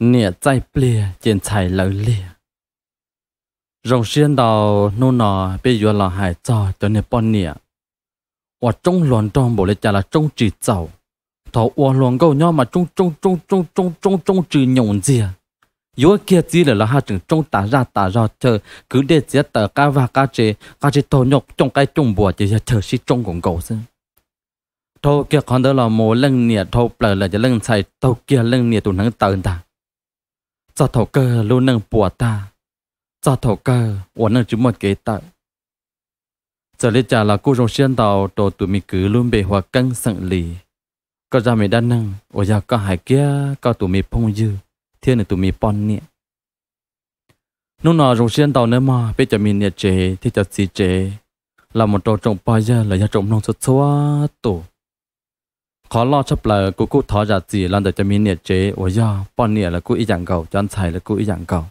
nè chạy plea trên chạy lỡ lìa rồng xiên đầu nô nò bây giờ là hải cho cho nè bọn nè và trong loạn trong bộ lệ chả là trong chỉ chậu thầu ua loạn câu nhau mà trong trong trong trong trong trong trong trừ nhộng gì yếu kia chỉ là là hai trường trong tả ra tả ra chờ cứ để chỉ tờ cá và cá chế cá chế thầu nhọc trong cái trong bùa chỉ chờ si trong cũng cầu xưa thầu kia còn đó là mồ lưng nè thầu bờ là chỉ lưng xài thầu kia lưng nè tụi nắng tờ ta cho thổ cơ luôn nâng bùa ta cho thổ cơ uốn nâng chúng một kế tạo giờ lấy trả là cô rồng xuyên tàu đồ tụi mình cứ luôn bề hòa căng sẵn lì có ra mình đang nâng ở giờ có hải kia có tụi mình phong dư thiên là tụi mình bon nhẹ lúc nào rồng xuyên tàu nữa mà bây giờ mình nhẹ chế thì cho xì chế là một trò trồng bao giờ là nhà trồng nông xuất xóa tổ khó lo chấp là cô cô thọ giả gì lần đầu cho mình nhiệt chế ôi do bọn nhiệt là cô ý dạng cầu cho anh là cô ý dạng cầu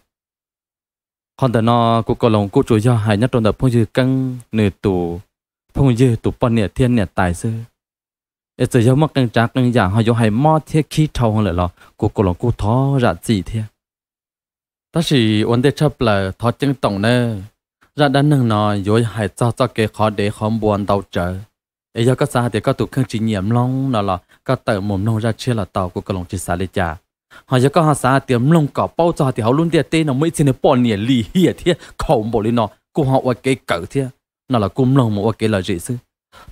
còn tại nó cô cô lòng cô chủ do hai nhất trong đợt phong dư căng nửa tù phong dư tù bọn nhiệt thiên nhiệt tài sư ít giờ giống mắc căng trác căng dạng họ giống hay mò thiết khí thâu hơn lại lo lòng cô thọ giả gì thiên ta chỉ ổn định chấp là thọ chứng tổng nè ra đã nâng nó rồi hay cho cho cái khó để không buồn đau trở ấy giờ các xã thì có tụ khương chỉ nhiệm long nó là có tờ mồm nông ra chia là tàu của các lòng chỉ xã lấy trả họ giờ có họ xã tiệm long có bao giờ thì họ luôn tiệt tên nó mới xin bỏ nhẹ lì hiệt thế khẩu bộ lên nó cũng họ qua cái cỡ thế nó là cung long một cái là gì chứ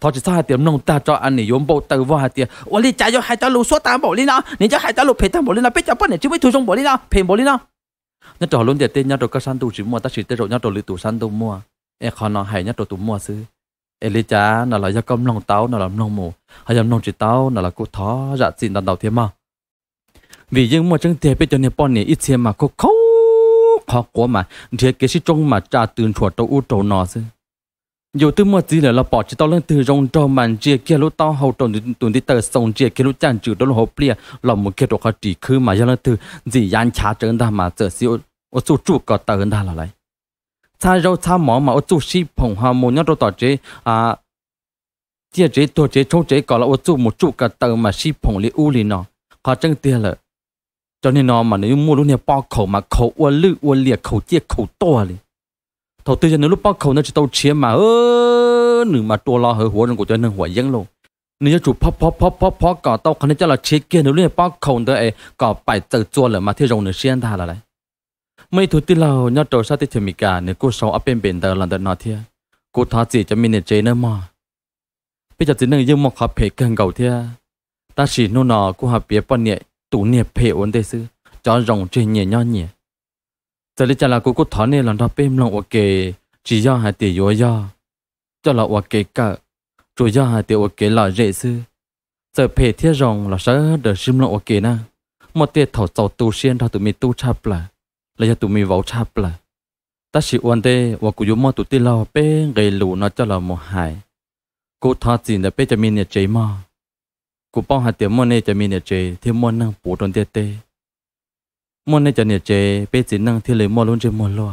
thôi chỉ sao tiệm long ta cho anh này yếm bộ tờ vào hạt tiệt ủa đi trả cho hai cháu lù số tám bộ lên nó nên cho hai cháu lù phê tám bộ lên nó biết cho bao nhiêu chứ mới thu xong bộ lên nó phê bộ lên nó nhất trò luôn tiệt tên nhất trò các san tu chỉ mua ta chỉ tên rồi nhất trò lì tu san tu mua em khó nó hay nhất trò tu mua chứ Elija nó là gia công nông táo nó làm nông mù hay làm nông chỉ táo nó là cô thó dạ xin đàn đầu thiên mà vì những một chân thiệp bây giờ bọn này ít thiệp mà cô khâu khó quá mà thiệp cái sĩ trung mà cha tiền chuột tàu u tàu nọ chứ dù từ một gì là bỏ chỉ tao lên từ rong trâu mà chia kia lúc tao hậu tròn tuần đi tờ sông chia kia lúc chăn trừ đó là hộp lia là một kia đồ khó chỉ khứ mà giờ là từ gì yan cha trơn ra mà giờ siêu ở số chuột có tờ hơn ra là lại cha rau cha mỏ mà ở chỗ xí phòng hà mô nhá rau tỏ chế à tia chế tổ chế châu chế có là ở chỗ một chỗ cả tờ mà xí phòng lì u lì nó họ chân tia là cho nên nó mà nếu mua luôn này bao khẩu mà khẩu ua lư ua liệt khẩu chia khẩu to à lì thầu tư cho nên lúc bao khẩu nó chỉ tàu chia mà ơ nửa mà tua lo hở หัว của cho nên หัว dân luôn nếu chủ phó phó phó phó phó cả tàu khăn cho là chế kia nếu lúc này bao khẩu đó ấy cỏ phải tờ chua là mà thiêu rồng nửa xiên thà là đấy mấy thứ tin là nhớ trâu sát thì chuẩn bị cả nếu cô sống ở bên bên đó là đợt nào thế cô thà chỉ cho mình chơi nữa mà bây giờ chỉ nên dùng một khắp phê cần cầu thế ta chỉ nô nọ cô học bia bao nhiêu tủ nhiệt phê ổn thế sư cho rồng trên nhẹ nhõn nhẹ giờ đây chả là cô cô thà nên là nó bên lòng ok chỉ do hai tỷ yếu do cho là ok cả chủ do hai tỷ ok là dễ sư giờ phê thế rồng là sợ được xin lòng ok na một tiệt thầu tàu tu xuyên thảo tụi mình tu chập là เลยจะตุมีวาชาปละตาชิวันเดว่ากูยมอตุตี่เราเป้งไงหลูนอจะเราโมหายกูทอจีนแต่เป้จะมีเนี่ยเจมากูป้องหาเตียมอเนจะมีเนี่ยเจที่มอนั่งปูตอนเตเตมอเนจะเนี่ยเจเป้จีนั่งที่เลยมอลุ้นเจมอลัว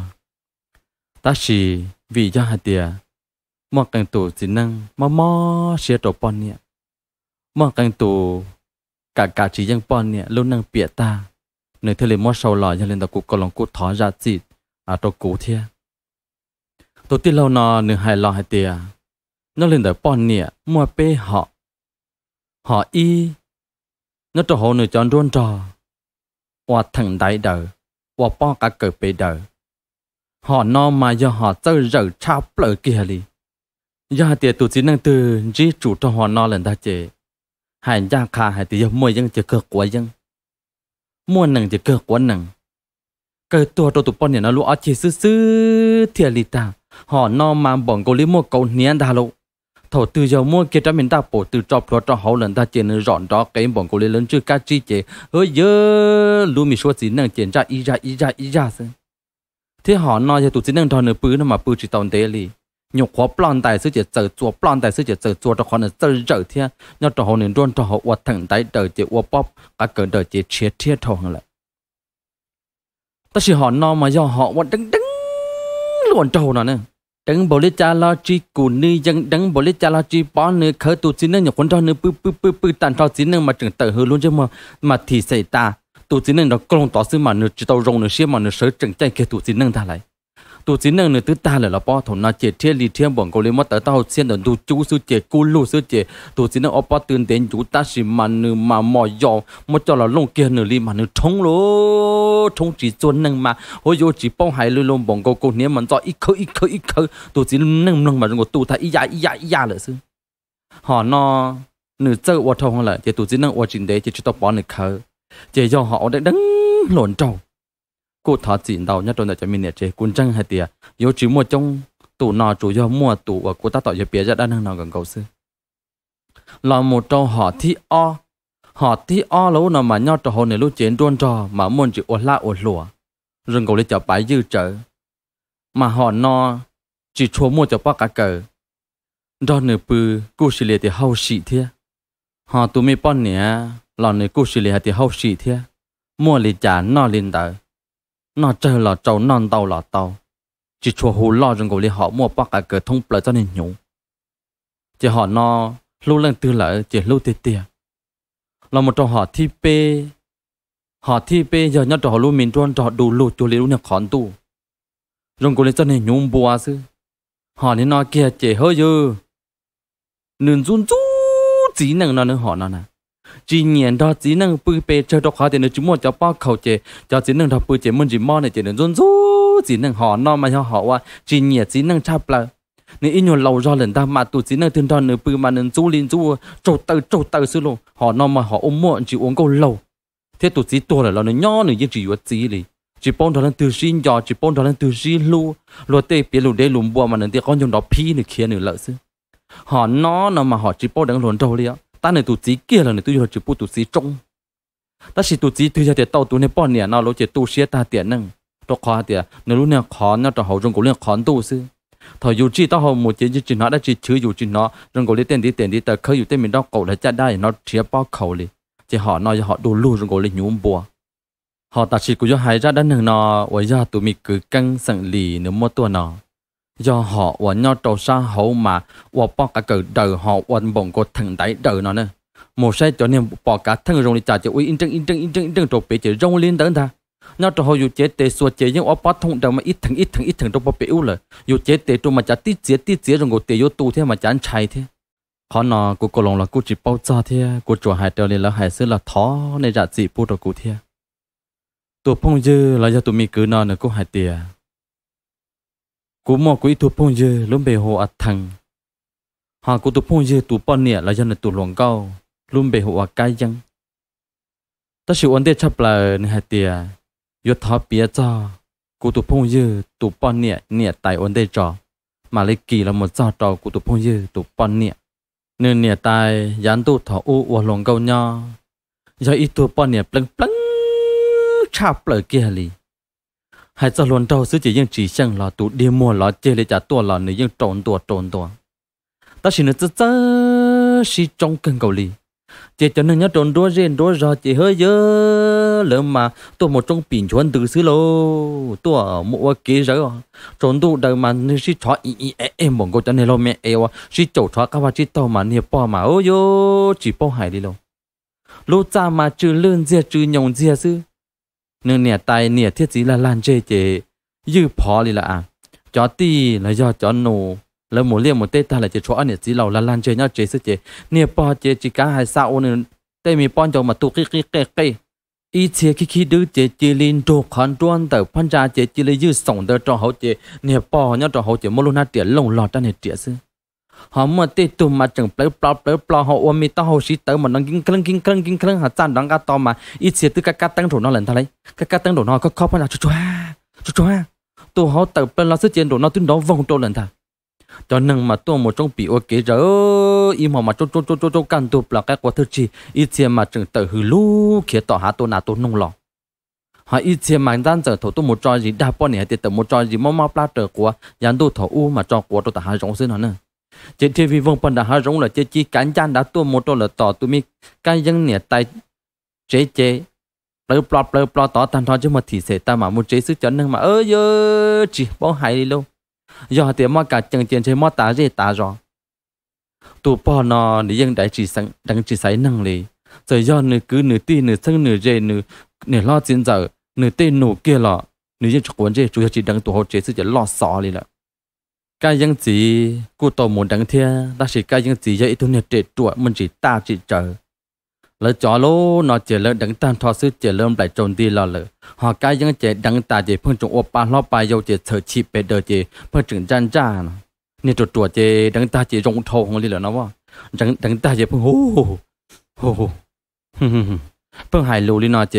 ตาชิวิยาหาเตียมอกังตูจีนั่งมอมอเชียตปอนเนี่ยมอกังตูกากาจียังปอนเนี่ยลุ้นนั่งเปียตา nơi thế liền mua sầu lò cho lên tàu cụ cầu lòng cụ thỏ ra chị à tổ cụ thia tổ tiên lâu nó nửa hai lò hai tia nó lên tàu bọn nịa mua bê họ họ y nó cho họ nửa chọn rôn trò qua thằng đại đời qua bỏ cả cờ bê đời họ no mà do họ tơ rở trao bờ kia li do tiệt tổ chỉ năng từ chỉ chủ cho họ no lần ta chế hai gia khả hai tiệt mua dân chế cơ quá dân mua nằng thì cơ quá nằng cái tua đồ tụi bọn nhà nó lúa chỉ sư sư thiệt lì ta họ no mà bọn cô lý mua cầu niên ta lộ thổ từ giờ mua kia cho mình ta bổ từ trọp lo cho hậu lần ta chỉ nên rọn đó lớn chưa cá chi chế hơi dơ lu mi số gì năng chỉ ra ý ra ý ra ý ra thế họ nói cho tụi chỉ năng thò nửa bứ nó mà bứ chỉ tồn tế lì nhục khó plan tài sư chỉ chờ chùa plan tài sư chỉ chờ chùa cho khó này chờ chờ thiên nhau trong hồ nên luôn trong hồ uất thẳng tay đời chỉ uất bóp cả cỡ đời chỉ chia chia thôi hàng lại ta chỉ họ no mà do họ uất đứng đứng luôn trong hồ nó nè đứng bồ lê cha la chi cù ni dân đứng bồ lê cha la chi bó nè khởi tu chín nè nhiều con cho nè bự bự bự bự tàn cho chín nè mà chừng tự hư luôn chứ mà mà thì xảy ta tu chín nè nó còn tỏ sư mà nữa chỉ tao rong nữa xí mà nữa sớ chừng chạy kẻ tu chín nè ta lại tu chính năng nữa tứ ta là là bao thổ na chết thiên lý thiên bọn câu lên mất tới tao xiên đần tu chú sư chết cu lu sư chết tu chính năng ở bao tuyên đến chú ta chỉ mà nửa mà mò dò một cho là lông kia nửa li mà nửa thông lô thông chỉ chuẩn năng mà hồi giờ chỉ bao hải lưu lông bọn câu câu nhé mà cho ít khứ ít khứ ít khứ tu chính năng năng mà rồi tu ta ít ya ít ya ít ya là sư họ nó nửa chơi ở thâu là chế tu chính năng ở chín đấy chế chỉ tao bỏ nửa khơi chế do họ đang đứng lộn trâu cô thả chỉ đầu nhất rồi cho mình nè cuốn trăng hay tiệt yếu chỉ mua trong tủ nọ chủ do mua tủ ở cô ta tỏ cho bia ra đan hàng nào gần cầu xưa. là một trâu họ thi o họ thi o lâu nào mà nhau trò hồn này lúc chiến đuôn trò mà muốn chỉ ổn la ổn lùa rừng cầu lấy chợ bãi dư trở mà họ no chỉ chua mua cho bác cả cờ đó nửa bư cô xì lệ thì hậu xì thế họ tụi mi bọn nè lọ nửa cô xì lệ thì hậu xì thế mua lì chả no lên tờ nó chơi là cháu non tàu là tàu chỉ chùa hù lo rừng gỗ họ mua bóc cả cửa thông bờ cho nên nhủ chỉ họ nó lưu lên tư lợi chỉ lưu tiệt tiệt là một trong họ thi pê họ thi pê giờ nhớ trò lưu mình tròn trò đủ lụt chùa li lưu nhập khón tu rừng gỗ li cho nên nhung bùa sư họ nên nói kia chỉ hơi dư nên run chú chỉ năng nó nữa họ nó nè chỉ nhận đó chỉ năng bự bê cho đó khó thì nó chúng một cho bao khẩu chế cho chỉ năng đó bự chế muốn chỉ mò này chỉ nó run run chỉ năng họ nó mà cho họ qua chỉ nhận chỉ năng chắp lại nếu ít nhiều lâu rồi lần ta mà tụi chỉ năng thiên đo nữa bự mà nên chú liên chú trâu tơ trâu tơ xứ luôn họ nó mà họ ôm muộn chỉ uống câu lâu thế tụi chỉ tua là nó nhỏ nữa nhưng chỉ có chỉ li chỉ bông đó là từ xin giò chỉ bông đó là từ xin lu lu tê biết lu đê lùm bùa mà nên tiếc con dùng đó pi nữa kia nữa lỡ xứ họ nó nó mà họ chỉ bông đang luồn trâu liền ta này tụt gì kia là này tôi chỉ bút tụt gì trong ta chỉ tụt gì tôi để tao tụi này bọn nè nào lối chỉ tụt xe ta tiền năng đó khó tiền nếu lúc này khó nó cho hậu trong cổ lên khó tu sư thời dù chỉ tao hậu một chỉ chỉ nó đã chỉ chữ dù chỉ nó trong cổ lên tiền đi tiền đi ta khơi dù tiền mình đó cổ là cha đai nó chia bao khẩu li chỉ họ nói họ đồ lu trong cổ lên nhúm bùa họ ta chỉ cũng cho hai ra đã nâng nó ở ra tụi mình cứ căng sẵn lì nếu mua tua nó do họ và nho trò xa hậu mà và bỏ cả cử đời họ và bổng của thằng đáy đời nó nữa một sai cho nên bỏ cả thân rồng đi trả chữ uy in trưng in trưng in trưng in trưng trộn bị chữ rồng lên đỡ ta nho trò họ dù chế tế xua chế nhưng ở bắt thông đầu mà ít thằng ít thằng ít thằng trong bỏ bị yếu lời dù chế tế trong mà chả tít chế tít chế rồng của tê vô tu thế mà chả ăn chay thế họ nọ của cô lòng là cô chỉ bao giờ thế cô chùa hải trời là hải xưa là thó nên giả dị bút đồ cô thế tụi phong dư là do tụi mi cứ nọ nữa cô hải tiền cú mò quý tu phong dư luôn bề hồ ạt thằng họ cú tu phong dư tu bọn nè là dân tu luồng cao luôn bề hồ ạt cái chăng ta sự ổn định chấp là nè hạt tiề yết thọ bia cho cú tu phong dư tu bọn nè nè tại ổn định cho mà lấy kỳ là một trò cho cú tu phong dư tu bọn nè nên nè tại dán tu thọ u uo luồng cao nhau giờ ít tu bọn nè plăng plăng chắp lời kia li hai sao luôn trâu sứ chỉ riêng chỉ sang là tụ đi mua là chơi lấy trả tua là nữ riêng trộn tua trộn tua ta chỉ nữ tớ tớ si trong cơn cầu lì chị cho nên nhớ trộn đua riêng đua rồi chị hơi dơ lỡ mà tôi một trong bình chuẩn từ xứ lô tôi mua kế rồi trộn đua đời mà nữ si chó ý ý em bọn cô cho nên lo mẹ eo si chầu chó các bà chị tàu mà nè bò mà ô yo chỉ bò hải đi lô lô cha mà trừ lươn dìa trừ nhồng dìa sư nương nè tay nè thiết gì là lan chê chê như phó đi là chó ti là do chó nổ là một liêm một tê ta là chỉ chó nè chỉ lầu là lan chê nhau chê sức chê nè po chê chỉ cá hai sao nè tê mi pon cho mà tu kí kí kí kí ý chế khi khi đứa chế chế lên đồ khăn đoan tờ phan ra chế chế lên dư sổng tờ trong hậu chế nè po nhau trong hậu chế mô lô na tiền lọt ra nè chế sức họ mà tê tụ mà chẳng plei plau plei plau họ ôm mi tao họ xí tới mà nó kinh kinh kinh kinh kinh kinh họ chăn đắng cá to mà ít xí tới cá cá tăng đồ nó lần thay lấy cá cá tăng đồ nó có khóc phải là chú chú ha chú tụ họ tập plei là sức chiến đồ nó tuyên đó vòng trâu lần thay cho nên mà tụ một trong bị ô kế rỡ im họ mà chỗ chỗ chỗ chỗ chỗ căn tụ là cái quả thứ chi ít xí mà chẳng tự hư lú khi tỏ hạ tụ nà tụ nung lòng họ ít chia mà dân giờ thổ tụ một trò gì đa bọn này thì tụ một trò gì mau mau pla trở quá dán tụ thổ u mà trò của tụ ta hai giống xin nó nữa chế thì vì vong phần đã ha rong là chế chỉ cảnh chan đã tua một trâu là tỏ tụi mi cái dân nè tại chế chế lấy plot lấy plot tỏ tan thôi chứ mà thì sẽ ta mà muốn chế sức chấn nhưng mà ơi ơi chỉ bỏ hay đi luôn do thì mà cả chừng tiền chế mà tá dễ tá rõ tụ bỏ nó để dân đại chỉ sáng đang chỉ sáng năng lý rồi do nửa cứ nửa ti nửa sưng nửa dê nửa nửa lo chiến giờ nửa tê nổ kia lọ nửa dân chủ quan dê chủ yếu chỉ đang tụ hậu chế sức chấn lo sợ đi là กายังจีกูโตหมุนดังเทียตัชสิกายังจียอิทุนเนตตัวมันจีตาจีเจอ แล้วจอโลนอเจริญดังตานทอซื้อเจริญไหลโจนดีล่อเลยหอกายังเจดังตาเจเพิ่งจงอปาลอปายโยเจเธอชีเปเดเจ เพิ่งจึงจันจ้าเนี่ยตัวตัวเจ ดังตาเจจงโทของลีเห่านะว่าดังดังตาเจเพิ่งโอ้โหเพิ่งหายรู้ลีนอเจ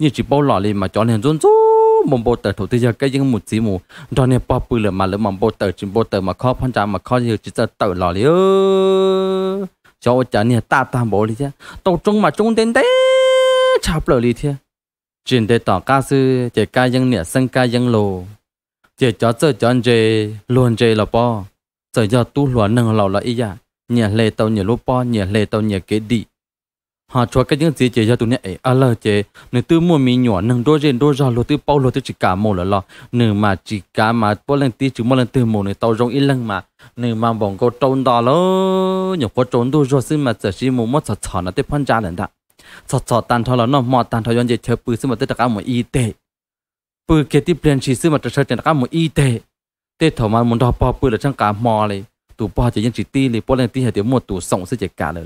นี่จีโป้หล่อเลยมาจอเห็นจนจ้ mầm bột tờ thổ tư cái những một chỉ mù rồi nè bỏ bự lửa mà lửa mầm bột tờ chỉ bột tờ mà khó phân ra mà khó nhiều chỉ tờ tờ lò liu cho chả nè ta ta bố đi chứ tàu trung mà trung đến đấy chạp lửa đi thế chuyện để tỏ ca sư chỉ ca những nè sân ca những lô chỉ cho giờ cho anh chơi luôn chơi là bỏ giờ giờ tu luyện nâng lò là ý à nhẹ tàu nhẹ lô bỏ nhẹ lệ tàu nhẹ kế đi họ cho cái những gì chế cho tụi ấy, à là chế nếu tư mua mì nhỏ nâng đôi trên đôi rồi tư bao lô tư chỉ cả một là lo nếu mà chỉ cả mà bao lần tí chỉ một lần tư một này tao rong ít lần mà nếu mà bọn cô trốn đó lo nhiều cô trốn đôi rồi xin mà giờ xin một mất sọt sọt là tiếp phân ra lần đó sọt sọt tan thọ là nó mò tan thọ yon chế chơi bự xin mà tới đặc một y tế bự kia tiếp lên chỉ xin mà chơi trên đặc một y tế tế thọ mà muốn đào bao bự là chẳng cả mò này tụ bao chỉ những chỉ ti này bao lần tí hệ tiểu một tụ sống sẽ chỉ cả lời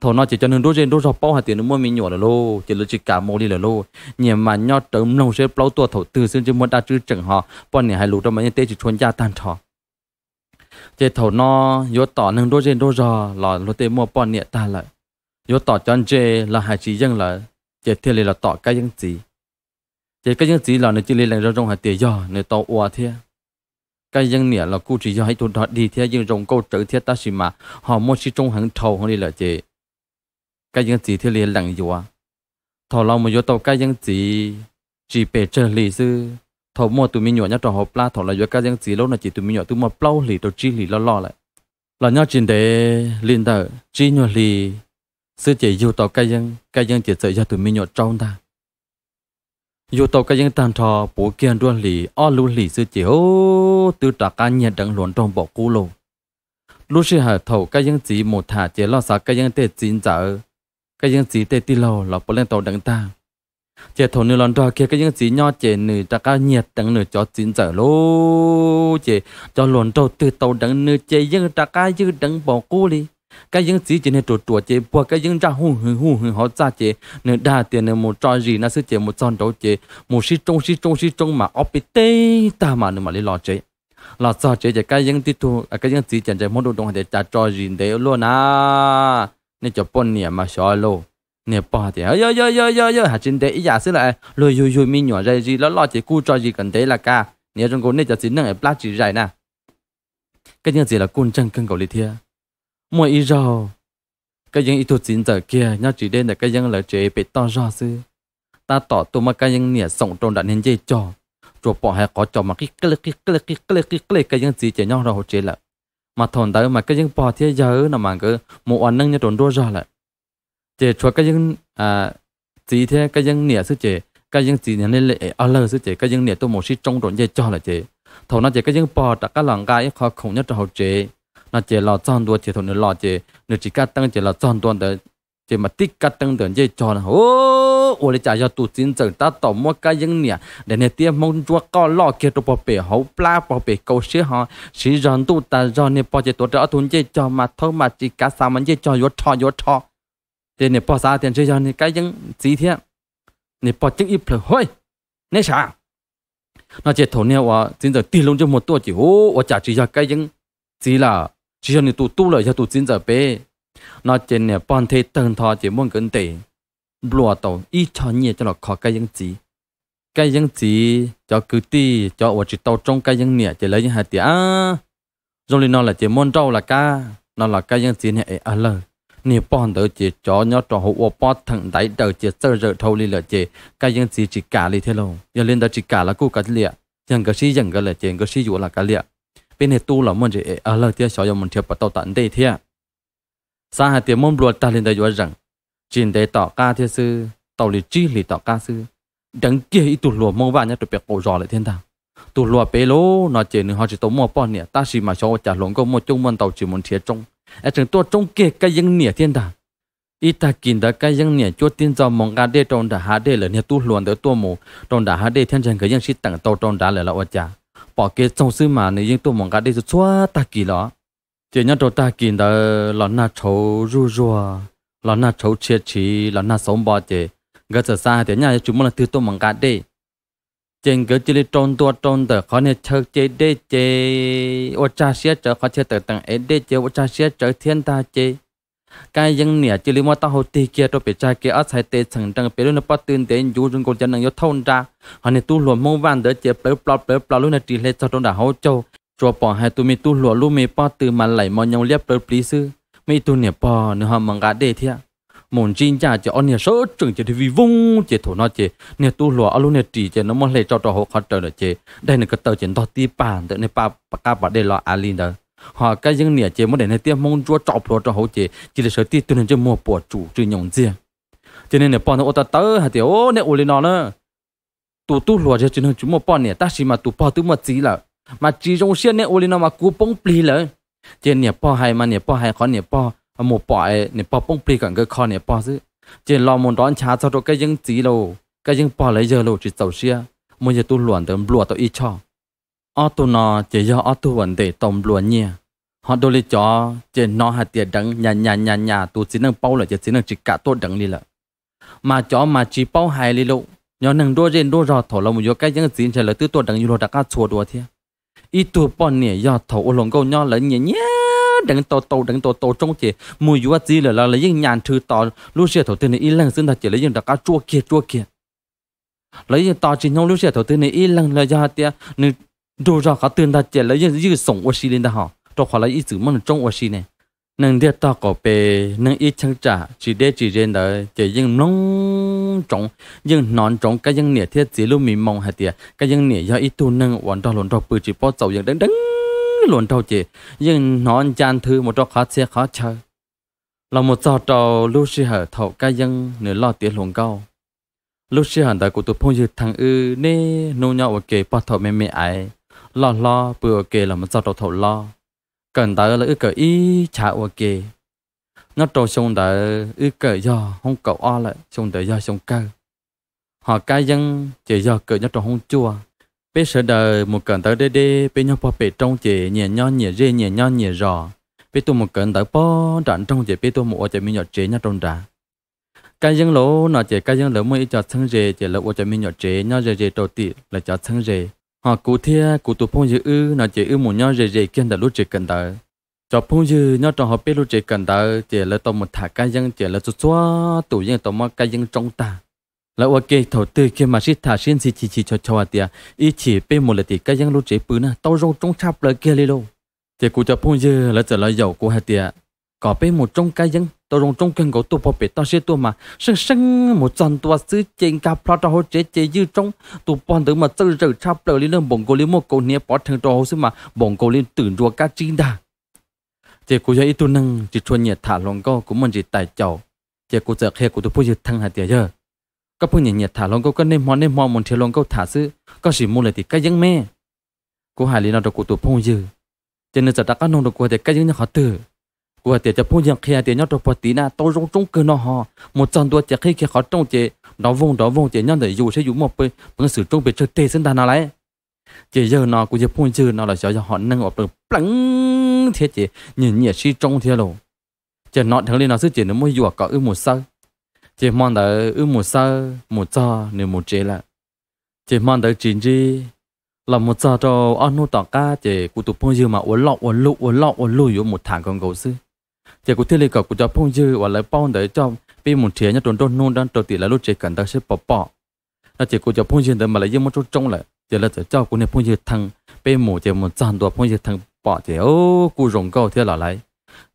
thầu nó chỉ cho nên đôi trên đôi dọc bao hạt tiền nó mua mình nhỏ là lô chỉ là chỉ cả mô đi là lô nhiều mà nho trống nông sẽ bao tua thổ từ xưa chứ muốn đa chứ chẳng họ bọn này hay lũ trong mấy nhân tế chỉ chuẩn gia tan thọ chỉ thầu nó yếu tỏ nên đôi trên đôi dò là lô tế mua bọn này ta lại yếu tỏ cho anh chê là hai chỉ dân là chỉ thiên là tỏ cái dân gì chỉ cái dân gì là nó chỉ lên là trong hạt tiền do nó tỏ ua thế cái dân nghĩa là cụ chỉ do hãy tụt đi theo dân rồng câu chữ theo ta xì mà họ mua chỉ trong hàng thầu hơn đi là chị cái dân chỉ thiếu liền lặng dùa thọ lòng một vô tàu cái dân chỉ chỉ bể chân lì sư thọ mua tụi mình nhọ nhá trò hộp la thọ là vô cái dân chỉ lâu là chỉ tụi mình nhọ tụi mua plau lì tổ chi lì lo lo lại là nhau chuyện để liền đỡ chi nhọ lì sư chỉ vô tàu cái dân cái dân chỉ sợ cho tụi mình nhọ trong ta dù tàu cái dân tàn thọ bố kiên đuôi lì o lù lì sư chỉ ô từ trả cá nhận đặng luận trong bộ cú lô lúc sư hạ thầu cái dân chỉ một thả chỉ lo sợ cái dân tệ chín giờ cái những gì tê tì lầu là bố lên tàu đằng ta chế thổ nữ lon đo kia cái những gì nho chế nữ ta ca nhiệt đằng nữ cho chín giờ lô chế cho lon đầu từ tàu đằng nữ chế những ta ca như đằng bỏ cô đi cái những gì chế này trụ trụ chế bỏ cái những ra hù hù hù hù họ ra chế nữ đa tiền nữ một trò gì na sư chế một tròn đầu chế một sĩ trung sĩ trung sĩ trung mà ốp tê ta mà nữ mà lấy lo chế lo sao chế chế cái những tí tu à, cái những gì chế chế một đồ đồng hành để trả trò gì để luôn à 你就半年嘛小路，你半点，哎呦呦呦呦呦，还真得一下子来，了呦呦咪鸟在这，了了这古早这跟得了噶，你中国你就只能来拉起来呢，cái những gì là quân chân cân cầu lý thiê, mua y rau, cái những ít thuốc chín giờ kia nhau chỉ đến là cái những là chế bị to ra sư, ta tỏ tụi mà cái những nè sống trong đạn nên dây tròn, chuột bỏ hay có tròn mà cái cái cái cái cái cái cái cái cái gì chế nhau rồi chế là mà thôn tới mà cái những bò thế giờ nó mà cứ một ăn nâng như trốn đua ra lại chế cho cái những à gì thế cái những nĩa sư chế cái những gì nên lệ ở lơ sư chế cái những nĩa tôi một ship trong trốn dây cho lại chế thầu nó chế cái những bò đã cái lòng gai khó khổ nhất trong hậu chế nó chế là chọn đua chế thầu nữa lò chế nữa chỉ cái tăng chế là chọn đua tới thì mà tích cắt tăng đường dây tròn hô ô lê trả cho tụ chính chẳng ta tỏ mua cái những nè để nè tiêm mong chúa có lọ kia tụ bỏ bể hấu pla bỏ bể câu sĩ họ sĩ rắn tụ ta do nè bỏ chế tổ trợ tụ dây cho mà thơ mà chỉ cả sao mà dây cho yếu cho yếu cho để nè bỏ sao tiền chơi cho nè cái những gì thế nè bỏ chứng ít rồi hôi nè sao nó chỉ thổ nè và chính chẳng tiền luôn cho một tuổi chỉ ô ô trả chỉ cho cái những gì là chỉ cho nè tụ tu lợi cho tụ chính chẳng bể nó trên nè bọn thế tầng thọ chỉ muốn gần tề, lùa tàu ít cho nhiều cho nó khó cái những gì cái những gì cho cứ ti cho ở chỉ tàu trong cái những nè chỉ lấy những hạt tiền rồi à, nó là chỉ muốn trâu là ca nó là cái những gì nè à lờ nè bọn đỡ chỉ cho nhớ cho hộ bọn thằng đại đỡ chỉ sơ rợ thâu li là chỉ cái những gì chỉ cả li thế lâu giờ lên đó chỉ cả là cô cái liệt chẳng cái gì chẳng cái là chỉ cái gì vừa là cái liệt bên này tu là muốn chỉ à lờ thì cho mình thiệp bắt đầu tận đây thiệt sa hà tiệm mông ruột ta lên đây rồi rằng chỉ để tỏ ca thế sư tàu lý chi lý tỏ ca sư đằng kia ít tụt lùa mông vạn nhất được việc cổ rõ lại thiên thang tụt lùa bế lô nói chỉ nên họ chỉ tống mua bọn nè ta chỉ mà cho trả lộn có một chung môn tàu chỉ muốn thiệt trong ở trường tôi trong kia cái dân nè thiên thang ít ta kín đã cái dân nè cho tin cho mong ca đê trong đã hà đê là nè tụt lùa tới tua mù trong đã hà đê thiên trần cái dân sĩ tặng tàu trong đã là là ôi cha bỏ kia trong sư mà nè dân tôi mong ca đê cho ta kỳ đó chỉ nhớ cho ta kiện đó là na chấu ru rùa là na chấu chia chỉ là na sống bò chỉ gỡ sợ xa thì nhà chúng mình là thứ tôi mong cả đi trên gỡ chỉ là trôn tua trôn tờ khó nên chơi chơi đê chơi ô cha xía chở khó chơi tờ tặng ấy đê chơi ô cha xía chở thiên ta chơi cái dân nè chỉ là mua tao hồ tì kia cho bị cha kia ở sai tê thằng trăng bị luôn nó bắt tiền đến dù chúng con chân năng yếu thôn ra họ nên tu luôn mong vàng đỡ chơi bể bọt bể bọt luôn là chỉ lấy cho trong đã hậu châu chùa bỏ hai tụi mi tu lúa lu mi pa từ mà lại mò nhau liếp tới plí sư mi tu nè bỏ nữa hầm măng gà đề thiệt mồn chín cha chỉ ăn nè sớ chừng chỉ vì vung chỉ thổ nó chỉ nè tu lúa alu nè chỉ chỉ nó mò lệ cho trò khát trời là chỉ đây nè cái tờ chỉ to ti bàn tự nè pa pa ca bà đề lo alin đó họ cái những nè chỉ muốn để nè tiêm mong chúa chọc lúa cho hộ chỉ chỉ là sớ ti tu nè chỉ mua bỏ chủ chứ gì cho nên nè bỏ nó ô ta tớ hả tiểu nè ô lên nó nữa tu tu lúa chỉ chỉ nó chúng bỏ nè ta xí mà tu bỏ tu mà chỉ là mà chỉ trong xiên này ôi nó mà cú bông pli lỡ trên nhà po hay mà nhà po hay có nhà po một bỏ nhà po bông pli còn cái kho nhà po chứ trên lo muốn đón sao cho cái những gì lâu cái những po lấy giờ lâu chỉ tàu xia muốn giờ tu luận tới lùa tới ít cho ở tu nó chỉ do ở tu vấn đề tôm luận nhia họ đôi lý cho trên nó hạt tiền đắng nhà nhà nhà nhà tu chỉ năng bao là chỉ chỉ năng chỉ cả tốt đắng đi lợ mà cho mà chỉ bao hay lý lâu nhớ năng đua trên đua rò thổ là một cái những gì trả lời tư tốt đắng như lo đã cá chùa đua thiệt ít tuổi bọn nè giờ thầu ô lồng câu nhau là nhẹ nhẹ đừng tàu to đừng tàu to trong chế mùi dúa gì là là những nhàn thứ to lúc xe thầu tên này ít lần xin thật chế lấy những đặc cá chua kia chua kia lấy những to chỉ nhau lúc xe thầu tên này ít lần là giờ tia nên đồ ra cả tên thật chế lấy những dư sống ô xí lên đó họ trong khoảng lấy ít chữ mà trong ô xí này nâng địa to cổ bề nâng ít chăng trả chỉ để chỉ riêng đó chỉ những nông trống những nón trống cái những nĩa thiết chỉ lúc mì mong hạt tiệt cái những nĩa do ít tu nâng hoàn toàn luận trọc bự chỉ bao dầu những đắng đắng luận trọc chỉ những nón chan thư một trọc khó xe khó chờ là một trò trò lúc sư hở thầu cái những nửa lo tiền luận cao lúc sư hẳn đại của tụi phong dư thằng ư nê nô nhau ở kê bao thầu mềm mềm ấy lo lo bừa kê là một trò trò thầu lo cần tới là ư cỡ ý chả ok nó trâu xuống đó ư cỡ do không cậu o lại xuống đó do xuống cơ họ ca dân chỉ do cỡ nhớ trâu không chua bây sợ đời một cần tới đê đê bây nhau bỏ bể trong chỉ nhẹ nho nhẹ rê nhẹ nho nhẹ rò bây tôi một cần tới bỏ rảnh trong chỉ bây tôi một chỉ mình nhỏ chế nhá trong đá ca dân lỗ nó chỉ ca dân lỗ mới cho thân rê chỉ lỗ chỉ mình nhỏ chế nhó rê rê đầu tị là cho thân rê họ cụ thia cụ tụ phong dư ư nó chỉ ư một nhau rề rề kiên đã lúc chỉ cần đỡ cho phong dư nhau trong họ biết lúc chỉ cần đỡ chỉ là tao một thả cá dân chỉ là chút xóa tụ dân tao mà cá dân trong ta là ok thầu tư khi mà xít thả sinh xí chỉ chỉ cho cho à tia ý chỉ bên một là thì cá dân lúc chỉ bự na tao rong trong tháp là kia lê lô chỉ cụ cho phong dư là trở lại giàu của hạt tia có bên một trong cái dân tôi rong trong kênh của tôi bỏ bể tao sẽ tôi mà sưng sưng một trận tôi xứ trên cả, phá tao hỗ chế chế dư trong tôi bỏ tới mà tự rửa chắp đầu lên bồng cô lên một cô nia bỏ thằng trò hồ xứ mà bồng cô lên tưởng đua cá chín đà chỉ cô giờ ít tu năng chỉ chuyên nhiệt thả lòng co cũng mình chỉ tài chầu chỉ cô giờ khi của tôi bây giờ thằng hạt tiền giờ các phương nhiệt nhiệt thả lòng co cái nên món nên món muốn thả lòng co thả xứ có chỉ mua lại thì cái dân mẹ cô hài lý nào đó của tôi phong dư cho nên giờ đã có nông được của thì cái dân nhà họ tử của tiệt cho phun giang kia tiệt nhau trong bờ tí na tôi rong trong cơ nó ho một trận đua tiệt khi kia khó trong chế nó vùng đó vùng chế nhau để dù sẽ dù một bên bằng sử trong biệt chơi tê sinh đàn nào lại chế giờ nó của chế phun chữ nó là cho cho họ nâng ở được bắn thế chế nhìn nhiệt si trong thế lộ chế nó thằng lên nó sức chế nó mới dù có ư một sao chế mang tới ư một sơ một cho nếu một chế là chế mang tới chín gì là một giờ cho anh nuôi tỏ cá chế cụ tụ phun chữ mà uốn lọ uốn lụ uốn lọ uốn lụ một thằng con gấu sư เจ้ากูเที่ยวเลยกกูจะพุงยื้วันเลยป้อนแต่เจ้าปีหมุนเทียนจะโดนโดนนู่นดันตัวตีแล้วรู้ใจกันแต่เชื่อปอปอแล้วเจ้ากูจะพู่งยื้อแต่มาเลยยิ่งมันชุ้จงเลยเจ้าแล้วเจ้ากูเนี่ยพู่งยื้ทางเปีหมู่เจ้ามันจานตัวพู่งยื้ทางปอบเจ้ากูร้องก็เที่ยวละไร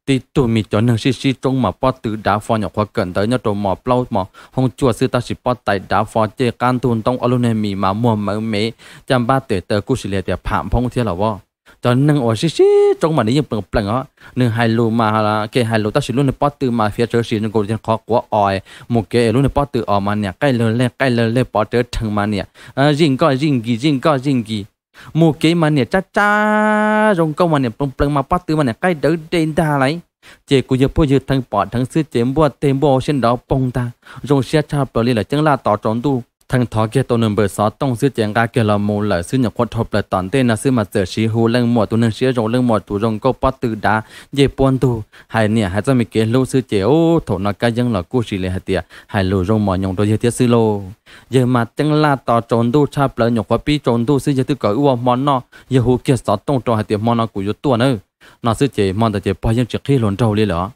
ตีตัวมีจอนหนึ่งชีซีจงมาป้อตือดาฟอนอย่างควักเกินแต่ยันี่ยตัวหมอเปล่าหมอห้องจัวซื้อตาสิป้อไตดาฟอนเจ้าการทุนต้องอารุณเนี่ยมีมาหม่วนเหมืเมย์จำบ้าเตะเตะกูสิเลียเตะผ่านพงเที่ยวละวะ cho nâng ở xí xí trong mà nếu như bằng bằng á nâng hai lô mà là cái hai lô ta xí luôn này bắt từ mà phía trước xí nâng cổ trên khó quá ỏi một cái luôn này bắt từ ở mà nè cái lớn lên cái lớn lên bắt từ thằng mà nè riêng có riêng gì riêng có riêng gì một cái mà nè cha cha rong câu mà nè bằng bằng mà bắt từ mà nè cái đỡ đến ta lấy chỉ cũng như bây giờ thằng bỏ thằng sư chém bùa tem bùa trên đó bông ta rồi xe cha bảo là chẳng là tỏ tròn tu thằng thọ kia tổ nương bờ xó tông sư chàng ga kia là mù lở sư nhập quật hộp là toàn tên là sư mặt sửa sĩ hù lên mùa tu nương sĩ rồng lên mùa tu rồng cốc bát từ đá dây buôn tu hai nè hai cho mì kia lô sư chế ô thổ nó ca dân là cô sĩ lệ hạt tiệt hai lô rồng mò nhộng đôi dây tiết sư lô giờ mà chẳng la tò trốn tu cha lỡ nhộng quật pi trốn tu sư giờ tư cởi uo món nọ giờ hù kia xó tông trò hạt tiệt món nọ của yếu tuần ơ nó sư chế món ta chế bao nhiêu trước khi lộn trâu đi lỡ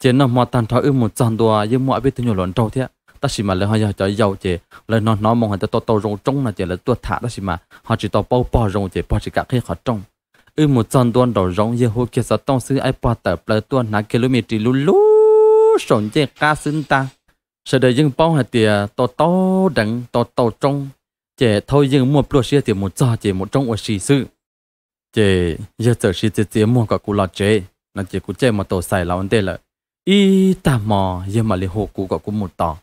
chế nó mò tàn thọ ư một tròn đùa giờ mọi biết tu nhiều lộn trâu thế ta chỉ mà là họ cho giàu chỉ là nó nó mong họ ta to to rong trống là chỉ là tuột thả ta chỉ mà họ chỉ to bao bao rong chỉ bao chỉ cả khi họ trống ừ một trận tuần đầu rong giờ hồi kia sao tông sư ai bao tập là tuần nà km lú lú sống chỉ ca sinh ta sau đây dân bao hạt tiền to to đằng to to trống chỉ thôi dân mua plus chỉ một giờ chỉ một trống ở xì sư chỉ giờ giờ xì chỉ chỉ mua cả cù lọt chế nó chỉ cù chế mà tổ xài là vấn đề là ít ta mò giờ mà lấy hồ cù cả cù một tỏ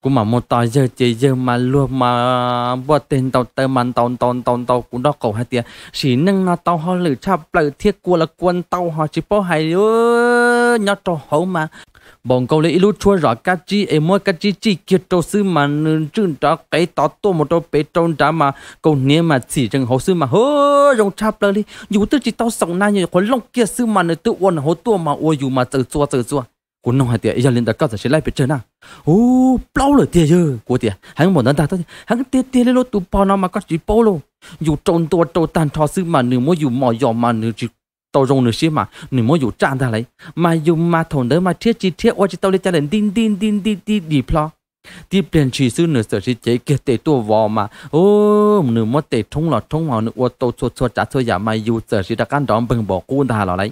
cũng mà một tao giờ chơi giờ mà luôn mà bữa tên tao tàu mà tao tao tao tao cũng đó cầu hai tiền chỉ nâng nó tao họ lử cha lử thiết của là quân tao họ chỉ bỏ hai đứa nhỏ trò hậu mà bọn câu lấy lúc chua rõ cá chi em mua cá chi chi kia trâu sư mà nương trưng đó cái tao to một trâu bé trâu đó mà câu nhé mà chỉ rằng hậu sư mà hơ rong cha lử đi dù tư chỉ tao sống na như con lông kia sư mà nửa tự uốn hậu tua mà ôi dù mà tự chua tự chua กูน้องหายเตียอีจันลินตะก้าวจะใช้ไล่ไปเจอหน้าโอ้เปล่าเลยเตียเยอะกูเตียหันหมดนั้นตาตั้งหันเตียเตียเลยรถตูปอนอมาก็จีโป้โลอยู่จนตัวโตตันทอซื้อมาหนึ่งมัวอยู่หมอยอมมาหนึ่งจีโตรงหนึ่งเชี่ยมาหนึ่งมัวอยู่จานตาเลยมาอยู่มาถงเดินมาเทียจีเทียว่าจีโตเลยจันลินดินดินดินดินดินดีพลอที่เปลี่ยนชีซื้อหนึ่งเสือชีเจ๊เกตเตตัววอมาโอ้หนึ่งมัวเตะทงหลอดทงหอหนึ่งวัวโตชัวชัวจัดชัวยามาอยู่เสือชีตะกันดอมเบิ่งบอกกูตาหล่อเลย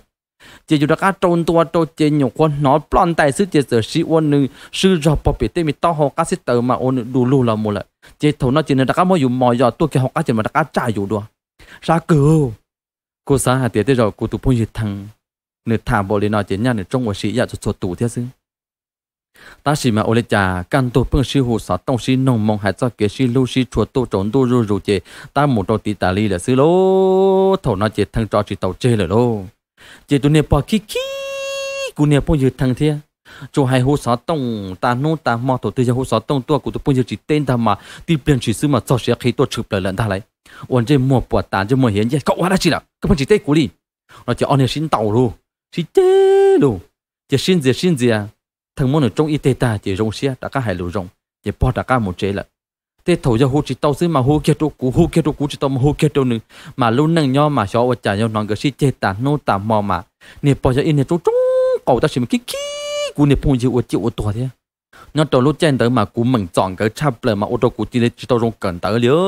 chỉ dù đã trôn tua trâu chỉ nhiều con nó plon tài sư chỉ sửa sĩ ôn nữ sư rập bỏ bị tên mình to họ các sĩ tử mà ôn đủ lù là một lại chỉ thầu nó chỉ nên đã cá mỗi dù giờ tua kia học các chỉ mà đã cá trả dù đùa ra cứu cô sáng hà tiết rồi cô tụ phong dịch thằng nửa thảm bộ lên nói chỉ nhà nửa trong của sĩ dạ cho tụ thế sư ta chỉ mà ôi cha căn tu phương sư hồ sở tông sư nông mong hải cho kế sư lưu sư chùa tu trốn tu rù rù chế ta một đầu tì tà ly là sư lô thổ nó chế thằng trò chỉ tàu chê là lô chỉ tu nè bỏ kí kí cú nè bỏ dự thằng thế cho hai hố sáu tông ta nô ta mò tổ tư hồ sáu tông tua cú tôi bây giờ chỉ tên ta mà ti biển chỉ sư mà cho sẽ khi tôi chụp lại lần ta lại ổn chế mua bỏ ta cho mua hiện giờ cậu quá đã chỉ là các bạn chỉ tên cú đi nó chỉ ông này xin tàu luôn xin tê luôn chỉ xin gì xin gì à thằng món ở trong y tế ta chỉ rong xe đã cả hai lối rong chỉ bỏ đã cả một chế lại thế thầu giờ hú chỉ tàu xí mà hú kia đâu cú hú kia đâu cú chỉ tàu mà hú kia đâu nữa mà luôn nâng nhau mà cho ở trả nhau nói cái gì chết tàn nô tàn mò mà nè bây giờ in nè trung cậu ta chỉ mà kí kí cú nè phun gì ở chịu ở tuổi thế nó trâu lúc chen tới mà cú mừng chọn cái chạp lời mà ô tô cú chỉ để chỉ tàu rong cần tới liớ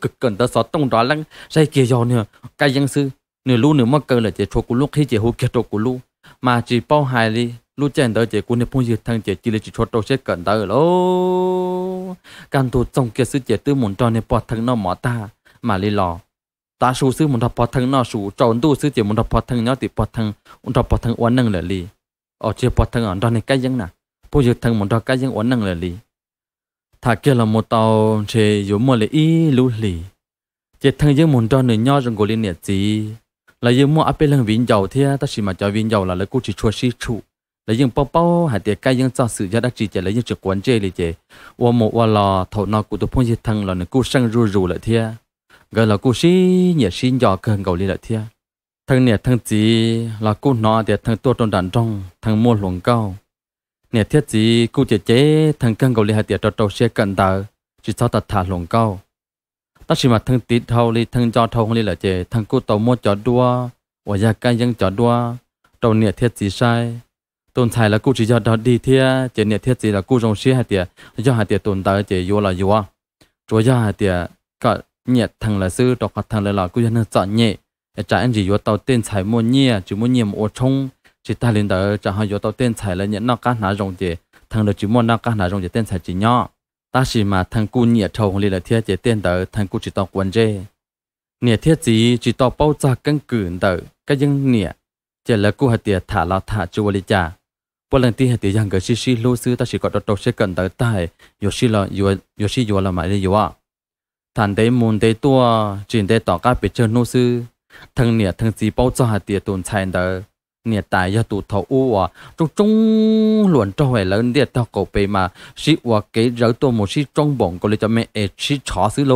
cực cần tới sót trong đó lăng say kia giờ nữa cái dân sư nửa lu nửa mất cơ là chỉ cho cú lúc khi chỉ hú kia đâu cú lu mà chỉ bao hài đi lúc chèn đỡ chỉ cũng nên phun diệt thằng chỉ chỉ là chỉ cho tôi chết cẩn tới lô căn thủ trong kia sư chỉ tư muốn cho nên bỏ thằng nó mỏ ta mà lì lò ta sư sư muốn đập bỏ thằng nó sư cho ấn tu sư chỉ muốn đập bỏ thằng nó thì bỏ thằng muốn đập bỏ thằng uốn nâng lệ lì ở chỉ bỏ thằng ở đó này cái dân nè phun diệt thằng muốn đập cái dân uốn nâng lệ lì thà kia là một tàu chỉ dùng một lì ý lú lì chỉ thằng dân muốn cho người nho trong cổ liên nhiệt gì là dân mua áp lên lưng vinh dầu thế ta chỉ mà cho vinh dầu là lấy cô chỉ chua si chu lấy những bao bao hạt tiền cây những cho sự gia đắc chỉ chỉ lấy những trực quan chế lấy chế, và một và lò thầu nó của tụi phong dịch thằng là nên cú sang rù rù lại thia gần là cú xí nhẹ xí nhỏ cần gầu đi lại thia thằng nhẹ thằng chỉ là cú nó để thằng tua trong đàn trong thằng mua luồng cao nhẹ thiết chỉ cú chế chế thằng cần gầu đi hạt tiền trâu trâu xe cận tờ chỉ cho tạt thả luồng cao ta chỉ mà thằng tít thâu đi thằng cho thâu không đi lại chế, thằng cú tàu mua cho đua và gia cây những cho đua trâu nhẹ thiết chỉ sai tồn tại là cụ chỉ do đó đi thia chỉ nhiệt thiết gì là cụ trong xí hạt tiệt do hạt tiệt tồn tại chế yếu là vô rồi do hạt tiệt có nhiệt thằng là sư đọc hạt thằng là là cụ dân chọn nhẹ trả anh gì yếu tàu tên chạy mua nhẹ chỉ mua nhẹ mua trong chỉ ta lên đó trả họ yếu tàu tên chạy là nhiệt nó cá nã rồng chế thằng là chỉ mua nó cá nã rồng chế tên chạy chỉ nhỏ ta chỉ mà thằng cụ nhẹ thầu hồng là thiết chế tên đó thằng cụ chỉ tao quần chế nhẹ thiết gì chỉ tao bao giờ căng cứng đó cái dân nhẹ chỉ là cụ hạt tiệt thả là thả chưa lịch trả ปลังที่เหตุยังเกิดชิชิลูซื้อแต่ชิกอดตกเช่กันแต่ใต้ยชิละยูยชิยูละหมายเลยยว่าทันได้มูลได้ตัวจีนได้ต่อการปิดเชิญลูซื้อทั้งเนี่ยทั้งจีเป้าจ่าเตียตุนชายเดอเนี่ยตายยาตูเทาอ้วจงจงหลวนจ้วยแล้วเนี่ยตโกไปมาชิวเกยเ้าตัวมูชิจงบ่งก็เลยจะไม่เอชิชอซื้อโล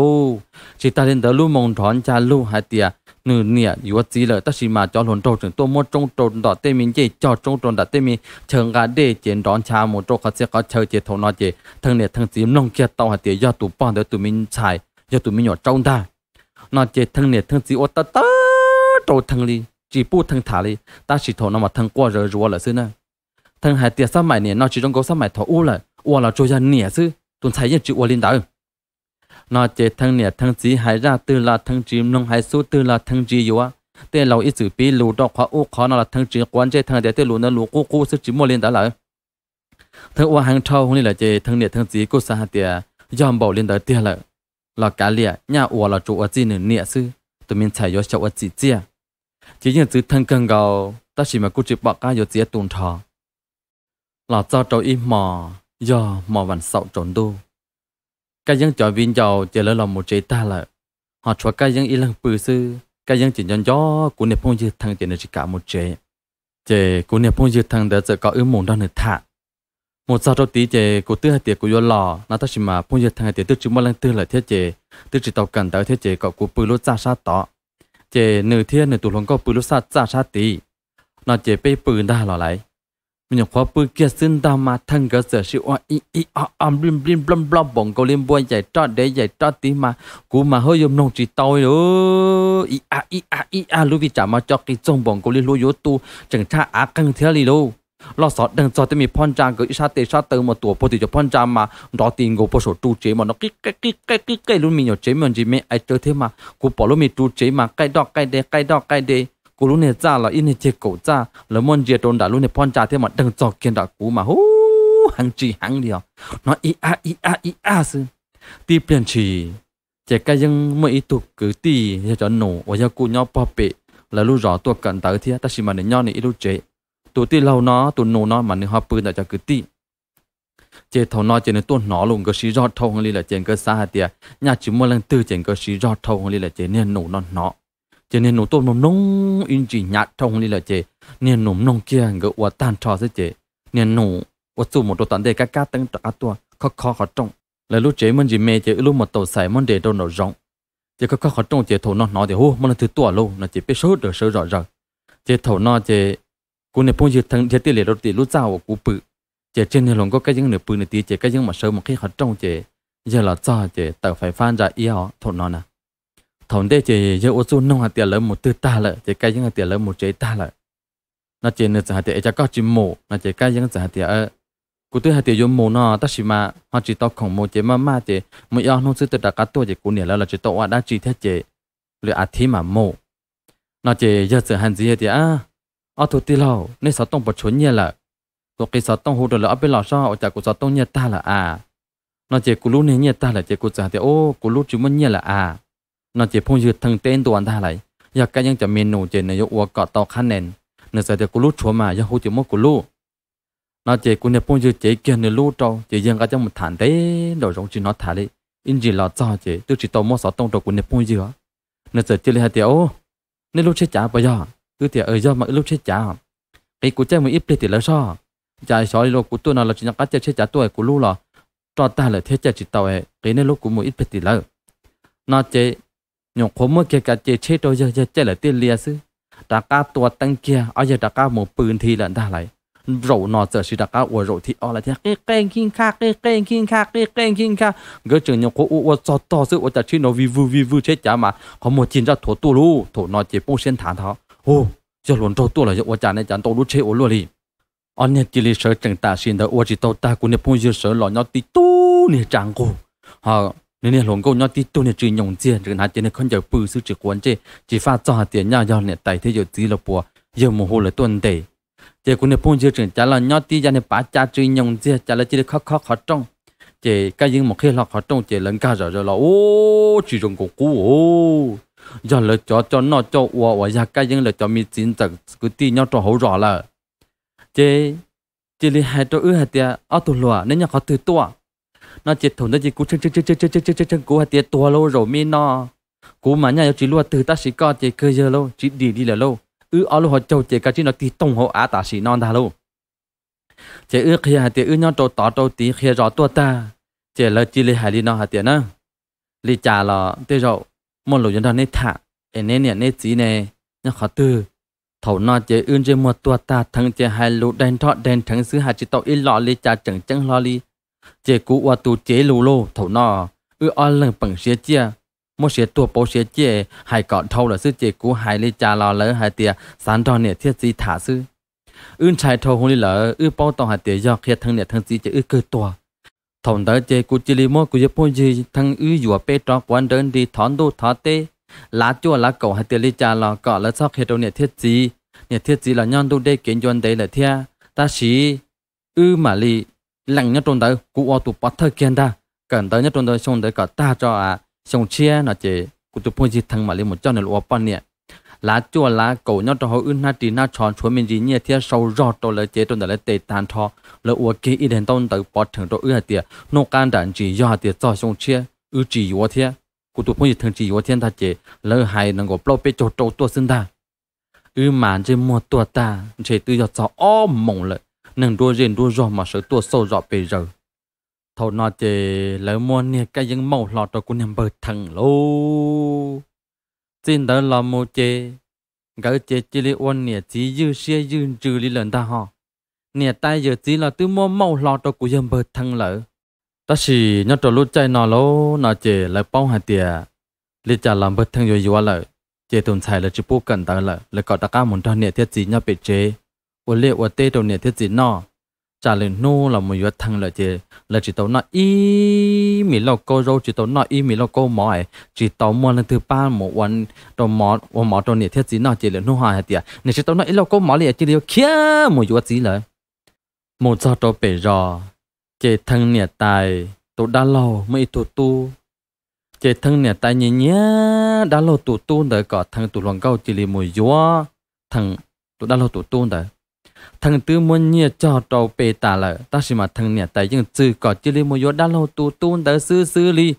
ชิตาเลนเดอลูมองถอนจาลูหาเตีย nửa nè yếu gì là ta chỉ mà cho luôn trâu chúng tôi muốn trông trâu đó tên mình chỉ cho trông trâu đó tên mình thường cả để chiến đón cha một trâu khác sẽ có chơi chế thầu nó chế thường này thường chỉ nông kia tàu hạt tiền do tụi bọn để tụi mình xài do tụi mình nhỏ trông da, nó chế thường này thường chỉ ô ta ta trâu thường đi chỉ bu thường thả li, ta chỉ thầu nó mà thường qua rồi rồi là xưa nè thường hạt tiền sao mai nè nó chỉ trong cố sao mai thầu u là u là trâu ra nè xưa tuần sai nhất chỉ u lên đó nó chế thằng nè thằng chí hay ra từ là thằng chí nông hay số từ là thằng chí yếu á tên lâu ít chữ bi lù đó khóa u khó nó là thằng chí quan chế thằng để tên lù nó lù cú cú sẽ chỉ mua lên đã lại thằng u hàng trâu hôm nay là chế thằng nè thằng chí cô sa tiệt yom bảo lên đã tiệt lại là cá lìa nhà u là chủ ở chi nửa nè sư tụi mình chạy vô chậu ở chi chia chỉ những chữ thằng cần gầu ta chỉ mà cú chỉ bạc cá vô chia tuần thọ là cho trâu im mò do mò vằn sậu trốn đu cái dân cho viên giàu chỉ lỡ lòng một chế ta là họ cho cái dân y lăng bự sư cái dân chỉ nhận gió của nệp phong dư thăng chỉ là chỉ cả một chế chế của nệp phong dư thăng đã sẽ có ước muốn đó nữa thả một sao đầu tí chế của tư hai tiệt của do lò nó ta chỉ mà phong dư thăng hai tiệt tư chúng mà lăng tư là thiết chế tư chỉ tàu cần tới thiết chế có của bự lốt ra sát tỏ chế nửa thiên nửa tụ lòng có bự lốt sát ra sát tí nó chế bê bự đã lò lại mình khóa bự kia xin ta mà thân gỡ sở sĩ oa i i o om blim blim blom blom bong cầu liên bôi giải trót để giải trót tí mà cú mà hơi dùng nông chỉ tôi nữa i a i a i a lưu vi trả mà cho cái trong bong cầu liên lối yếu tu chẳng cha á căng theo li đâu lo sợ đừng cho tới mình phong trang cái sát tê sát tơ mà tuổi bồ tị cho phong trang mà đó tiền gỗ bồ sổ tu chế mà nó cái cái cái cái cái cái luôn mình nhỏ chế mình chỉ mẹ ai chơi thế mà cú bỏ luôn mình tu chế mà cái đó cái đây cái đó cái đây กูรู้เนี่ยจ้าละอินเนี่ยเจ็บกูจ้าแล้วมันเจียโดนด่ารู้เนี่ยพ่อนจ่าเท่ามันดังจอกเกินด่ากูมาฮู้หังจีหังเดียวน้อยอีอาอีอาอีอาซึ่งตีเปลี่ยนชีเจ๊ก็ยังไม่อีตุกกือตีจะจอนหนูว่าจะกูย่อปอเปะแล้วรู้รอตัวกันเต๋อเทียแต่สิมันเนี่ยย่อนี่อีรู้เจ๊ตัวตีเราเนาะตัวหนูเนาะมันเนี่ยหอบปืนแต่จะกือตีเจ้าทนอเจนตัวหนอลงก็ชีรอดทองลีละเจนก็สาเตียญาจิมเมื่อลังตื้อเจนก็ชีรอดทองลีละเจนเนี่ยหนูนอนเนาะ cho nên nó tôm nó nông yên chỉ nhạt trong đi là chế nên nó nông kia ngỡ và tan trò sẽ chế nên nó và dù một đồ tận đề cá cá tăng át tua khó khó khó trong là lúc chế mình chỉ mê chế lúc mà tàu xài mình để đâu nó rộng chế khó khó khó trong chế thổ nó nó thì hô mình là thứ tua lâu nó chế biết sớt được sớt rõ ràng chế thổ nó chế cú này phong dư thằng chế tỷ lệ đầu tỷ lúc giàu của bự chế trên này lòng có cái những nửa bự nửa tí chế cái những mà sớm một khi khó trong chế giờ là cho chế tàu phải phan ra yêu thổ nó nè thằng đây chỉ giờ ô tô nông hạt tiền lớn một tư ta lợ chỉ cái những hạt tiền lớn một chế ta lợ nó chỉ nên hạt tiền cho có chỉ mổ nó chỉ cái những hạt tiền ở cụ tư hạt tiền dùng mổ nó ta chỉ mà họ chỉ tao không mổ chế mà mà chế một ăn nông sư tự đặt cá tôi chỉ cụ nè là chỉ tao đã chỉ thế chế lựa ăn à thế mà mổ nó chỉ giờ sự hàn gì thì à ở thủ tiêu lâu nên sáu tông bật chuẩn nhẹ lợ cụ cái sáu tông hồ đồ là ở bên lò sao ở chả cụ sáu tông nhẹ ta là à nó chỉ cụ lúc này nhẹ ta là chỉ cụ hạt tiền ô cụ lúc chúng mình nhẹ là à nó chỉ phong dư thằng tên tụ anh ta lại giờ cái những chấm trên này yêu cọ tàu khăn nền nó sẽ được cú lút mà giờ hỗ trợ một cú nó chỉ cú này phong dư chỉ kia nửa lút trâu chỉ riêng cái trong một thằng đấy đồ giống chỉ nó thả đi là cho chỉ tôi chỉ tàu mua sáu tông trâu cú này phong dư nó sẽ chơi lại hai nên lúc chết trả bây giờ cứ tiểu ở giờ mà lúc chết trả cái cú chơi mình ít thì là sao chạy sói lô cú tôi nào là chỉ nhắc cái chơi chết trả tuổi cú lút ta là thế chơi chỉ tàu ấy cái này lúc cú một ít thì là nó chơi ยงคเมื่อเกิดกัเจเชตัวยอะเจเลเตีเลียซึตากาตัวตั้งเกียอาจะตากาหมูปืนทีละได้ไหโหรนอเจอชิตากาอวโหรที่อะไรที่เก่งขิงค่าเก่งขิงค่าเก่งขิงค่าก็จึงยงคอวดจอดต่อซึอวจาชิโนวิวูวิวูเชจามาขโมจินจะถั่วตัวรู้ถั่วนอเจปูเส้นฐานท้าโอ้จะหลวนโตตัวเลยอวจานในจานโตรู้เชอวลวลีอันเนี่ยจิลิเสจึงตาชินเด่อวจิตโตตากูเนี่ยพูดเยอะเสหล่อนยอติตู้เนี่ยจังกูฮะ nên là lòng cô nhớ tí tôi này chỉ nhộng tiền rồi nãy này không giờ bự sự chỉ quan chế chỉ phát cho hạt tiền nhau này tại thế giờ tí là bùa mồ hôi là tuần tệ chỉ cũng này phong giờ chỉ trả là nhớ tí giờ này bà cha chỉ nhộng tiền trả là chỉ khó khó khó trong chỉ cái những một khi là khó trong chỉ lần cả rồi rồi ô chỉ trong cổ cũ giờ là cho cho nó cho ủa ủa giờ cái những là cho mi chín cứ tí nhau cho hậu rõ là chỉ chỉ là hai chỗ ư hai tia ở tụ lòa nên nhà khó từ tua nó chết thủng nó chỉ cú chân chân chân chân chân chân chân chân chân cú hạt tiệt tua lâu rồi mi nó cú mà nhà chỉ luôn từ ta sĩ co chỉ cơ giờ lâu chỉ đi đi là lâu ư ở lâu họ châu chỉ cả chỉ nó tí tông hộ á ta sĩ non ta lâu chỉ ư khi hạt tiệt ư nhau trâu tỏ trâu tí khi rõ tua ta chỉ là chỉ lấy hải đi nó hạt tiệt nó lì trả là tê rồi một lỗ dân đó nên thả em nên nè nên chỉ nè nhau khó từ thầu nó chỉ ư chỉ một tua ta thằng chỉ hai lũ đen thọ đen thằng xứ hạt chỉ tàu ít lọ lì trả chẳng chẳng lo lý chế cú và tu chế lù lô thổ nọ ư o lưng bằng xế chia một xế tua bố xế chia hai cọ thâu là sư chế cú hai lê cha lò lỡ hai tia sán đo nè thiết gì thả sư ư chạy thâu hôn lý lỡ ư bao tông hai tia do khía thân nè thân gì chế ư cơ tòa thổng đỡ chế cú chế lì mô cú chế bố gì thân ư dùa bê trọ quán đơn đi thón đô thó tê lá chua lá cầu hai tia lê cha lò cọ lỡ sao khía đâu nè thiết gì nè thiết gì là nhon đô đê kiến dọn đấy là thia ta xí ư mà lì lạnh nhất trong đời cụ ở tụ bắt thời gian ra cần tới nhất trong đời xong đấy cả ta cho à xong chia nó chỉ cụ tụ phong gì thằng mà lên một chân này lúa bao nhiêu lá chua lá cầu nhau cho họ ưn na tì na tròn chuối mình gì nhẹ thia sâu rọt cho lấy chế trong đấy lấy tề tàn thọ lời uo kia ít đến tông tới bọt thằng cho ưa tiệt nô can đàn chỉ do tiệt cho xong chia ư chỉ uo thia cụ tụ phong gì thằng chỉ uo thiên ta chế lời hay năng gộp lâu bê chỗ trâu tua sinh ta ư mà chế mua tua ta chế tư do cho ó mộng lợi nâng đua riêng đua rõ mà sự tua sâu rõ bây giờ thầu nó chỉ lấy mua nè cái những màu lọt cho cô nằm bờ thằng lô xin đỡ là mua chê gỡ chê chỉ lấy ôn nè chỉ dư xe dư trừ lý lần ta họ nè tay giờ chỉ là tứ mua màu lọt cho cô nằm bờ thằng lỡ ta xì nhớ trò lúc chạy nọ lô nọ chỉ lấy bao hạt tiền lý trả làm bờ thằng rồi dùa lỡ chê tồn xài là chỉ bố cần ta lỡ lấy cọ ta cá muốn cho nè thiết chỉ nhớ bị chê liệu nè thiết gì nọ trả lời nô là một yếu thằng là gì là chỉ tàu nọ y mì lo cô râu chỉ tàu nọ y mì lo cô mỏi chỉ tàu mua lần thứ ba một một วัน đầu mỏ một mỏ đầu nè thiết gì nọ chỉ là nô hoài tiệt nè chỉ tàu nọ y lo cô mỏi là chỉ liệu kia một yếu gì là một giờ tàu bể rò chỉ thằng nè tài tàu đa lâu mới tụ tu chỉ thằng nè tài nhẹ nhẹ đa lâu tụ tu đợi cả thằng tụ lòng câu chỉ liệu một yếu thằng tụ đã lâu tụ tu đợi thằng tư muốn nhẹ cho trâu bê tà lợ ta xin mà thằng nhẹ tại những chữ có chữ li mua yếu đã lâu tu tu đã sư sư li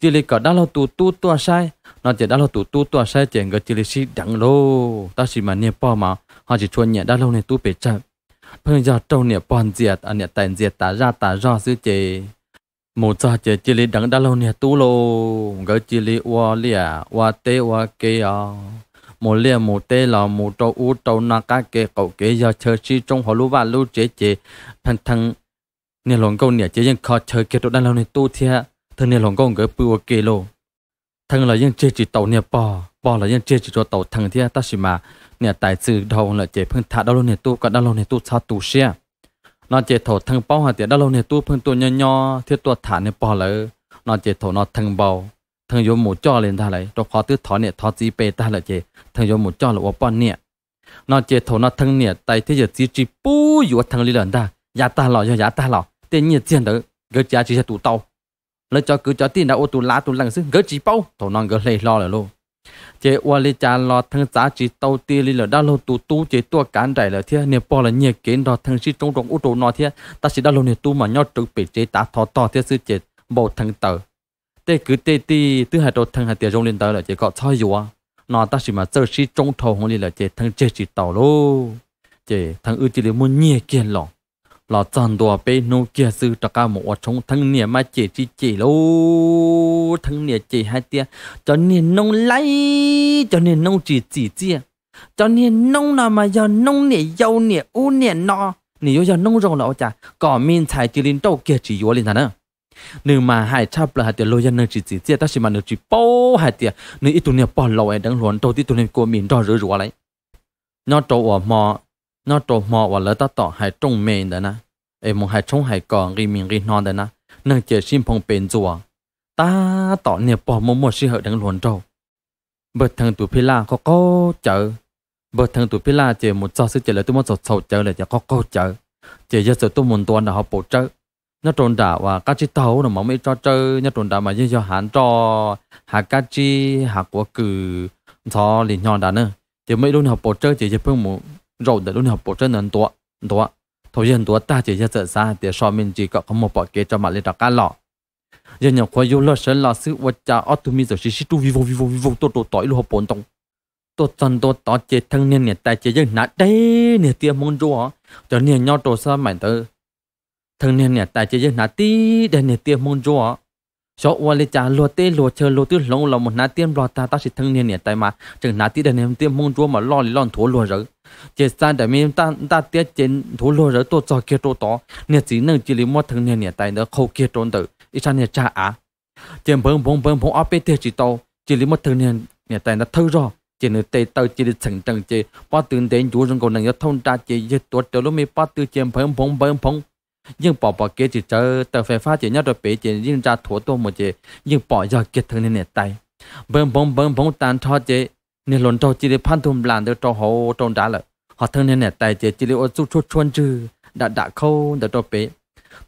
chữ li có đã lâu tu tu tua sai nó chỉ đã lâu tu tu tu sai chỉ người chữ li si đẳng lô ta xin mà nhẹ bỏ mà họ chỉ chuẩn nhẹ đã lâu này tu bê chậm bây giờ trâu nhẹ bòn diệt anh à nhẹ tại diệt tả ra tả ra sư chế một giờ chỉ chỉ li đẳng đã lâu nhẹ tu lô người chữ li wa li à wa te wa kia một liền một tế là một trâu u trâu na cá kê cậu kê giờ chơi chi trong họ lú và lú chế chế thằng thằng nè lòng câu nè chế dân khó chơi kia đồ đang lâu này tu thiệt thằng nè lòng câu người bự kê lô thằng là dân chế chỉ tàu nè bò bò là dân chế chỉ cho tàu thằng thiệt ta chỉ mà nè tài sự đầu là chế phương thả đâu lâu này tu cả đâu lâu này tu sao tu xe nó chế thổ thằng bao hà tiệt đâu lâu này tu phương tu nhỏ nhỏ, thiết tu thả nè bò lỡ nó chế thổ nó thằng bao thằng yếm mu cho lên ta lại đồ khó tứ thọ nè thọ gì bê ta lại chế thằng yếm mu cho là ô bọn nè nó chế thổ nó thằng nè tại thế giờ chỉ chỉ bù yo thằng lì lợn ta giá ta lọ cho giá ta lọ tiền nhiệt chiến đỡ, gỡ giá chỉ sẽ tụ tàu lấy cho cứ cho tiền đã ô tụ lá tụ lăng xứ gỡ chỉ bao thổ nó gỡ lê lo là luôn chế ô lê cha lo thằng giá chỉ tàu tiền lì lợn đã lo tụ tụ chế tua cán đại là thế nè bỏ là nhiệt kiến đó thằng chỉ trong trong ô tụ nó thế ta chỉ đã lo nè tụ mà nhau trực bị chế ta thọ to thế sư chế bầu thằng tờ tê cứ tê tê tư hai đồ thân hai tiền rong lên tới là chỉ có thoi dùa nó ta chỉ mà chơi xí trong thầu hông lên là chỉ thằng chơi chỉ tàu lô chỉ thằng ư chỉ là muốn nhẹ kiện lọ lọ chọn đồ bê nô kia sư tất cả một trong thằng nhẹ mà chỉ chỉ chỉ lô thằng nhẹ chỉ hai tia cho nên nông lấy cho nên nông chỉ chỉ chỉ cho nên nông nào mà giờ nông nhẹ giàu nhẹ u nhẹ nọ nhẹ giờ nông rong lọ chả có chỉ chỉ lên lên mình 才只领导给只有领他呢。nếu mà hai chắp là hai tiền lôi dân nơi chỉ chỉ chia ta chỉ mà nơi chỉ bao hai tiền nếu ít tụi này bỏ lâu ấy đang luồn đầu thì tụi này của mình đó rửa rửa lấy nó trâu ở mò nó trâu mò và lỡ ta tỏ hai trung mình đó nè em muốn hai trong hai còn ghi mình ghi non đó nè nâng chế xin phong bền chùa ta tỏ này bỏ một một sự hợp đang luồn trâu bớt thằng tụi phi la có có chợ bớt thằng tụi phi la chỉ một sao sự chỉ là tụi một sầu sầu là chỉ có có chợ chỉ giờ tụi tôi muốn tuần là họ bổ trợ nhất trộn đã và các chi tàu nó mà mới cho chơi nhất trộn đã mà như cho hắn cho hạ cá chi hạ của cử cho liền nhọn đà nữa thì mấy luôn học bộ chơi chỉ chỉ phương một rồi để luôn học bộ chơi nên tua tua thôi dân tua ta chỉ cho sợ xa để so mình chỉ có có một bỏ kế cho mà lên đặt cá lọ giờ nhiều khoa yêu lơ sơn là sự vật cha automi giờ chỉ chỉ tu vivo vivo vivo tu tu tỏi luôn học bổn tông tu chân tu tỏ chỉ thân niên nhiệt tại chỉ dân nát đây nhiệt tiệm môn chúa cho niên nhau tổ sao mảnh tới thằng nè nè tại chỉ nà tí để nè tiêm môn cho số qua lấy trả lúa tê lúa chờ lúa tươi lông lòng một nát tiêm lúa ta ta chỉ thằng nè nè tại mà chừng nát tí để nè tiêm môn cho mà lo lì lon thua lúa rồi chỉ san để mình ta ta tiết trên thua lúa rồi tôi cho kia tôi to nè chỉ nâng chỉ lấy một thằng nè nè tại nó khâu kia trốn tử ít sao nè cha à chỉ bông bông bông bông áp tê chỉ to chỉ lấy một thằng nè nè tại nó thâu rồi chỉ nửa tê tàu chỉ được sẵn trần chỉ ba tuần đến chú rừng cầu nâng thông tra chỉ giết tuột trở lúc mi ba tư chỉ bông bông bông bông nhưng bỏ bỏ kia chỉ chờ tờ phải phát chỉ nhớ rồi bể chỉ nhưng ra thua tô một chế nhưng bỏ giờ kiệt thường nên tay bơm bông bơm bông tan cho chỉ nên lồn cho chỉ để phan thùng làm được cho hồ trong đá lợ họ thường nên tay chỉ chỉ để ô chút chút chuôn chư đã đã khâu đã cho bể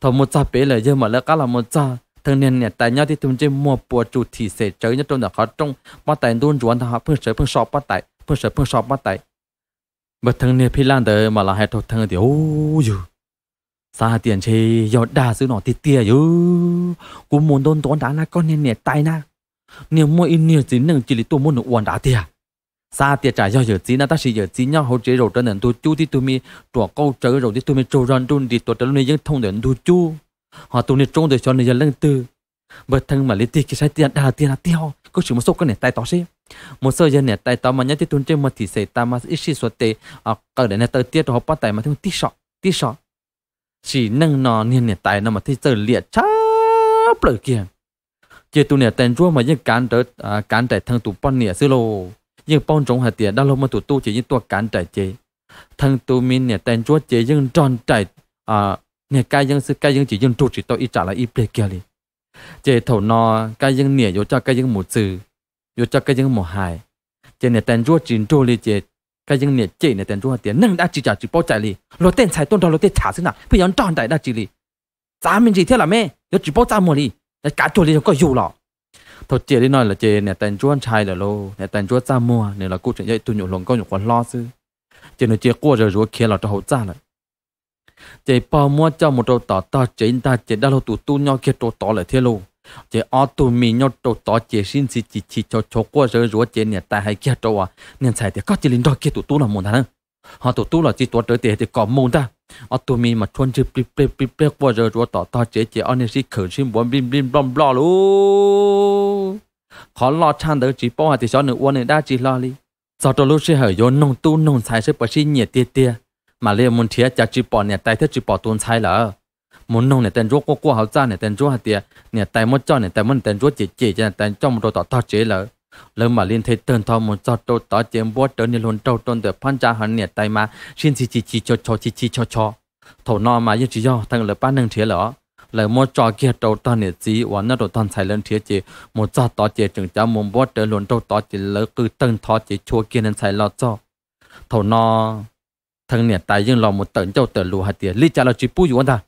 thầu một cha bể là giờ mà lỡ cá là một cha thường nên nè tay nhau thì thường chỉ mua bùa chủ thì sẽ chớ nhớ trong đó khó trong bắt tay đun ruộng thà phương sợi phương sọp bắt tay phương sợi phương sọp bắt tay bất thường nè phi lan đời mà là hai thằng thường thì ôi dù sa tiền chi yo đa sư nó tì tìa yo cú muốn đôn tốn đá na con nên nè tai na nếu mua in nhiều chỉ nâng chỉ lý tôi muốn uống đá tìa sa tìa trả yo yo chỉ na ta chỉ yo chỉ nhau hậu chế rồi trên nền tu chu thì tu mi trò câu trở rồi thì tu mi trâu ran đun thì tôi trên nơi dân thông nền tu chu, họ tu nè trông để cho nền dân lưng tư bật thân mà lý tì cái sai tiền đa tiền là tiêu có chỉ một số cái này tay tỏ xí một số dân này tay tỏ mà nhớ thì tuân trên mà thì xảy ta mà ít xí số tệ à cỡ này tới tiết họ bắt tay mà thêm tí sọ tí sọ chỉ nâng nó niên niên tại nó mà thì giờ liệt chắp lời kia chỉ tu niên tên chúa mà những cán trở à, cán trẻ thằng tụ bọn nè xưa lô những bọn trống hạt tiền đau lâu mà tụ tu chỉ những tu cán trẻ chế thằng tụ minh nè tên chúa chế những tròn trẻ à nè cái những sự cái những chỉ những trụ chỉ tôi ít trả lại ít bề kia đi chế thầu nó cái những nè yếu cho cái những một sự yếu cho cái những một hài chế nè tên chúa chỉ trụ liền chế cái những nhiệt chế này tiền trung hoa tiền nâng đã chỉ trả chỉ bao trái li lo tiền chạy tuần đó lo tiền trả xin nào bây giờ chọn đại đã chỉ li giá mình chỉ theo là mẹ giờ chỉ bao giá mua li để cả chỗ li có dù lọ thôi chế đi nói là chế này tiền trung chạy là lô này tiền trung giá mua nên là câu chuyện dạy tôi nhổ lòng câu nhổ quan lo chứ chế nói chế qua rồi rồi kia là cho hậu giá này chế bao mua cho một đầu tỏ ta chế ta chế đã lo tụ tu nhau kia tổ tỏ lại theo luôn chế ở tụ mi nhau tổ tổ chế xin chỉ chỉ chỉ cho cho qua rồi rồi chế nè ta hay kia trâu à nên sai thì có chỉ linh đó kia tụ tu là muốn thằng họ tụ tu là chỉ tổ trở tiền thì có muốn ta ở tụ mi mà chôn chỉ bì bì bì bì qua rồi rồi tổ tổ chế chế ở nơi xí khử xin bốn bim bim bom bom luôn khó lo chăn được chỉ bao thì cho nửa uôn nửa đa chỉ lo đi sau đó lúc sẽ hỏi yo nông tu nông sai sẽ bớt xin nhiệt tia tia mà liệu môn thiệt cho chỉ bỏ nè tại thế chỉ bỏ tuôn sai là muốn nông này tên rốt qua qua hậu ra này tên rốt hạt tiền này tại một cho này tại một tên rốt chỉ chỉ cho này tên trong một tọt tọt chế lỡ lỡ mà liên thế tên thọ một cho tọt tọt chế bó trở nên luôn trâu trôn được phan cha hắn này tại mà xin chỉ chỉ chỉ cho cho chỉ chỉ cho cho thầu nọ mà như chỉ do thằng lỡ ba nâng chế lỡ lỡ một cho kia trâu tọt này chỉ hoàn nó đồ toàn sai lên chế chỉ một cho tọt chế chừng cha muốn bó trở luôn trâu tọt chỉ lỡ cứ tên thọ chỉ chua kia nên sai lọ cho thầu nọ thằng này tại nhưng lòng một tận châu tờ lù hạt tiền lý cha là chỉ bù อยู่ anh ta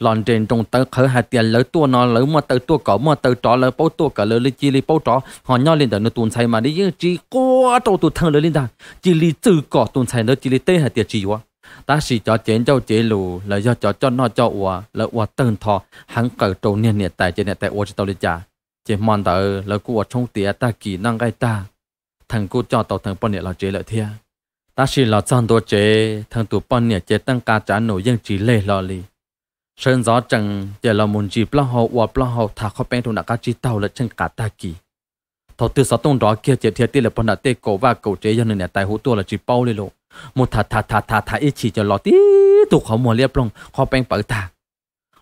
lòn trên trong tớ khởi hạt tiền lỡ tua nó lỡ mà tớ tua cỏ mà tớ trọ lỡ bao tua cả lỡ lỡ chi lì bao trọ họ nhau lên đời nó tuôn xài mà đi chỉ qua trâu tu thân lỡ lên đời chỉ lì tự cỏ tuôn xài nó chỉ lì tê hạt tiền chỉ quá ta chỉ cho chén cho chế lù là do cho cho nó cho ủa là ủa từng thọ hắn cởi trâu niên niệm tại trên này tại ủa chỉ tao lên già chế mòn tớ là của trong tía ta kỳ năng cái ta thằng cô cho tao thằng bọn niệm là chế lợi thia ta chỉ là chọn đồ chế thằng tụ bọn niệm chế tăng ca trả nổi nhưng chỉ lê lo lì เชิญจ้จังเดลามุนจีปลาหอวัวปลาหอถ้าเขาเป็นทุนักจิตเต่าและเชิงกาตากีทอตัวสต้งรอเกียเจียเทียตีและปนัดเตโกว่าเกเจียนเนี่ยตายหูตัวละจีเป้าเลยโลมุทาทาทาทาทาอิชีจะรอตีตุกเขาหมวเรียบลงเขาเป็นเปิดตา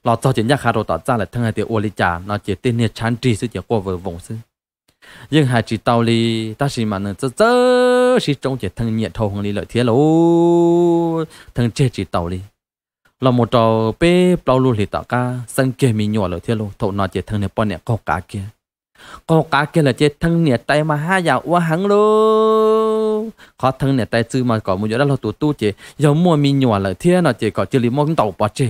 ลรดจอเจนยาคาโรต่อจ้าและทั้งไอเตียวอลิจานราเจียตีเนี่ยชันจีซึ่งจะกว่าเวอร์วงซึ่งยังหาจิตเต่าลี ตาสีมันเนี่ยเจ้าชีจงเจียทั้งเนี่ยทองลีเลยเทียโลทั้งเจียจเต่าลี là một trò bê bao lù thì tạo ca sang kia mình nhỏ rồi thế luôn thầu nó chỉ thằng này bọn này có cá kia có cá kia là chỉ thằng này tay mà hai giờ quá hắn luôn khó thằng này tay chứ mà có một chỗ đó là tụ tu chỉ giờ mua mình nhỏ lời thế nọ chỉ có chỉ lấy món tàu bỏ chỉ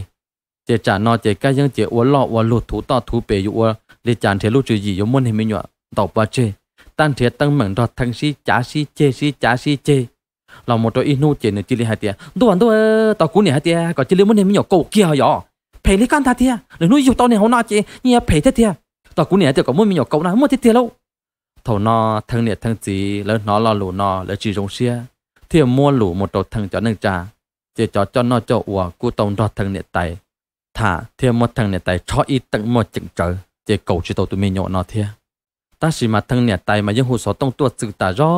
chỉ trả nọ chỉ cái những chỉ uo lọ uo lụt thú to thú bể uo để chán thế lúc chữ gì giống mua thì mình nhỏ tàu bỏ chỉ tan thế tăng mảng đọt thằng si chả si chê si chả si chê เราหมดตัวอีนู่เจนจิลิฮะเตียดูวันตัวต่อกูเนี่ยฮะเตียก็จิลิมันเนี่ยมีหยกโกเกียหยอเพลิกันทัดเตียหรือนู่อยู่ตอนเนี่ยเขาหน้าเจเนี่ยเพลิเตียต่อกูเนี่ยเตียก็มันมีหยกโกนะมันเตียแล้วทนอทั้งเนี่ยทั้งจีแล้วนอรอหลูนอแล้วจีจงเชียเที่ยมัวหลูหมดตัวทั้งจอหนึ่งจ่าเจจอจอนอจออัวกูตรงรอทั้งเนี่ยไตถ้าเที่ยมดทั้งเนี่ยไตชออีตั้งมดจึงเจอเจเก่าชิโตตัวมีหยกนอเทียตาสิมาทั้งเนี่ยไตมายังหูสอต้องตัวจึงตาจอ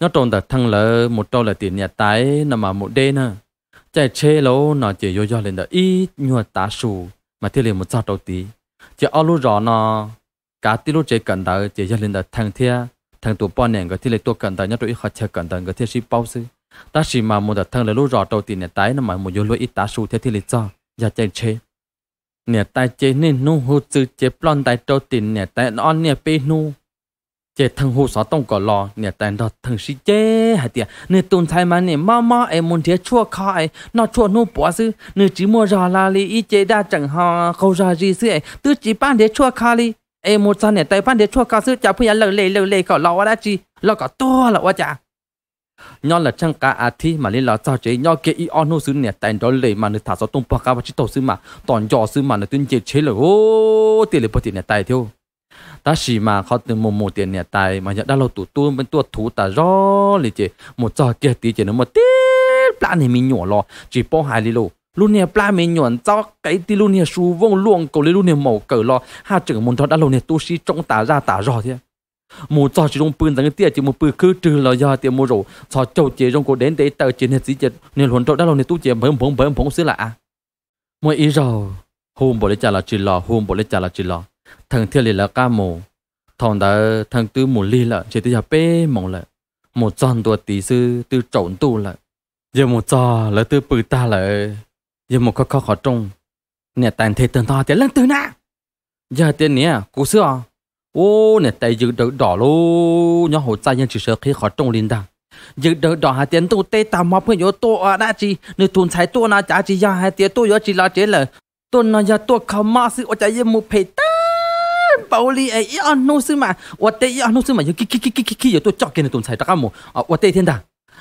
nó trộn ta thăng lỡ một trâu là tiền nhà tái nằm mà một đê nè chạy chê lỗ nó chỉ vô do lên đó ít nhua tá sù mà thiết liền một sao đầu tí chỉ ao lú rõ nó cả tí lú chạy cần đó chỉ do lên đó thăng thia thăng tụ bọn nèn cái thiết liền tua cần đó nhớ tụi khó chơi cần đó cái thiết sĩ bao sư ta chỉ mà một thăng là lú rõ đầu tiền nhà tái nằm mà một vô lúa ít tá sù thiết thiết liền cho nhà chạy chê nhà tái chế nên nu hụt chữ chế plon tay đầu tiền nhà tái nó nè pe nu chế thằng hồ sáu tông có lo nè tên đó thằng sĩ chế hay tiệt nè tồn tại mà nè má má em muốn thế chua khai nó chua nô bỏ sư nè chỉ mua ra là li ý chế đa chẳng họ khâu ra gì sư ấy tứ chỉ ban thế chua khai li em muốn sao nè tay ban thế chua khai sư chả phải lờ lề lờ lề có lo đã chi lo có to là quá chả nhỏ là chẳng cả à thi mà lên là sao chế nhỏ kia ý on hồ sư nè tên đó lề mà nè thả sáu tông bỏ cả và chỉ tổ sư mà toàn dò sư mà nè tuyên chế chế là ô tiền là bỏ tiền nè tay thiếu ta chỉ mà họ từ một một tiền nhà tài mà nhận đã lâu tụ tu bên tuột thú ta rõ lì chế một trò kia tí chế nó một tí plan này mình nhỏ lo chỉ bỏ hai lì lô luôn nè plan mình nhỏ cho cái tí luôn nè su vong luôn cầu lì luôn nè màu cờ lo ha chừng một trò đã lâu nè tu sĩ trong tà ra tà rõ thế một trò chỉ dùng trong ปืน rằng cái tia chỉ cứ trừ là do tia mua rượu trò châu chế dùng cổ đến để tờ chỉ nè sĩ chị nên luôn trò đã lâu nè tu chị bấm bấm bấm bấm xí lạ. à mỗi ý rồi hôm bỏ lấy trả là chỉ lo hôm bỏ lấy trả là chỉ lo thằng thiên lì là ca mồ thằng đó thằng tư mù li là chỉ tới giờ bé mong là một trăm tuổi tí sư tư trộn tu là giờ một trò là tư bự ta là giờ một khó khó khó trông nè tàn thế tần to thì lên từ nã giờ tiền nè cố xưa ô nè tay dự đỡ đỏ lô nhỏ hồ trai nhân chỉ sợ khi khó trông linh đàng dự đỡ đỏ hai tiền tu tê tao mập phơi yếu tu ở à đã chi nếu tuần trái tu na chả chỉ giờ hai tiền tu yếu chỉ là chế là tuần na giờ tu khảo ma sự ở trái giờ một phê ta bảo lý ấy ít ăn nô sư mà, tôi ít ăn nô sư mà, giờ kí kí kí kí kí kí giờ tôi chọc cái này tôi xài tao mù, tôi thiên đàng,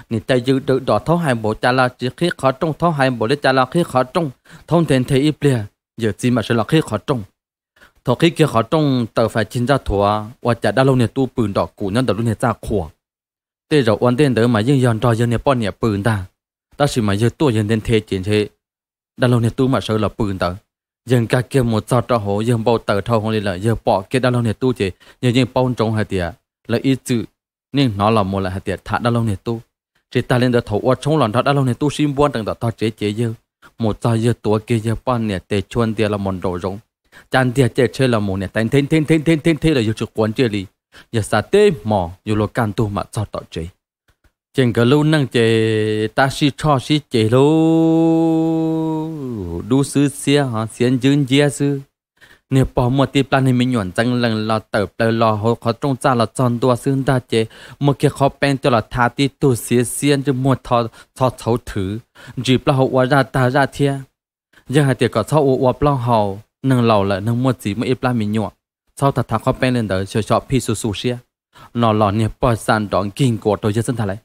nên tại giờ được đỏ tháo hai bộ cha la chỉ khi khó trong tháo bộ lấy cha la khi khó trong, thông thuyền thấy ít bia, giờ chỉ mà sẽ là khi khó trong, thọ khi kia khó trong tờ phải chín ra thua, tôi chả đã lâu này tu bùn đỏ cũ nhân đầu lúc này ra khổ, thế rồi quan tiền mà dân dân trò dân này bọn này bùn ta, ta chỉ mà giờ tôi dân đến thế chiến thế, đã lâu này tu mà sợ là bùn ta. យើងកាគេមួយចតរហូយើងបោតើថោហងលីលយើងបកគេដល់លងនេះទូជេយើងយើងបោនចងហេទៀតលអ៊ីជឺនេះណឡមូលហេទៀតថាដល់លងនេះទូជេតាលេនដល់ថោអត់ចងឡនដល់លងនេះទូស៊ីមបួនទាំងដល់ជេជេយើងមួយចយើងតួគេយើងប៉ាននេះទេឈួនទៀតលមនដូរងចានទៀតជេឆេលមូនេះតែនទេនទេនទេនទេនទេនទេនលយើងជគួនជេលីយាសាទេម៉យូលកានទូមកចតរជេจงกะลูนั่งเจตาชิชอชิเจโลดูซื้อเสียหาเสียนยืนเยียซื้อเนี่ยปอมัวตีปลาในมีหยวนจังลังเราเติบเรารอเขาตรงจ้าเราจอนตัวซื้อตาเจเมื่อกีเขาเป็นจลทาตีตัวเสียเสียนจะมวดทอทอเท้าถือจีบเราว่าราตาราเทีย ยังหาเตียก็เช่าอวบปล่องเฮานั่งเราละหนั่งมวดจีไม่อปลาไม่หยวนเช่าตัดทาเขาเป็นเลื่เดิมเฉยเฉพาพี่สูสูเสีย นอนหลอนเนี่ยปอดสันดองกิ่งกอดโดยเยอะสันทลาย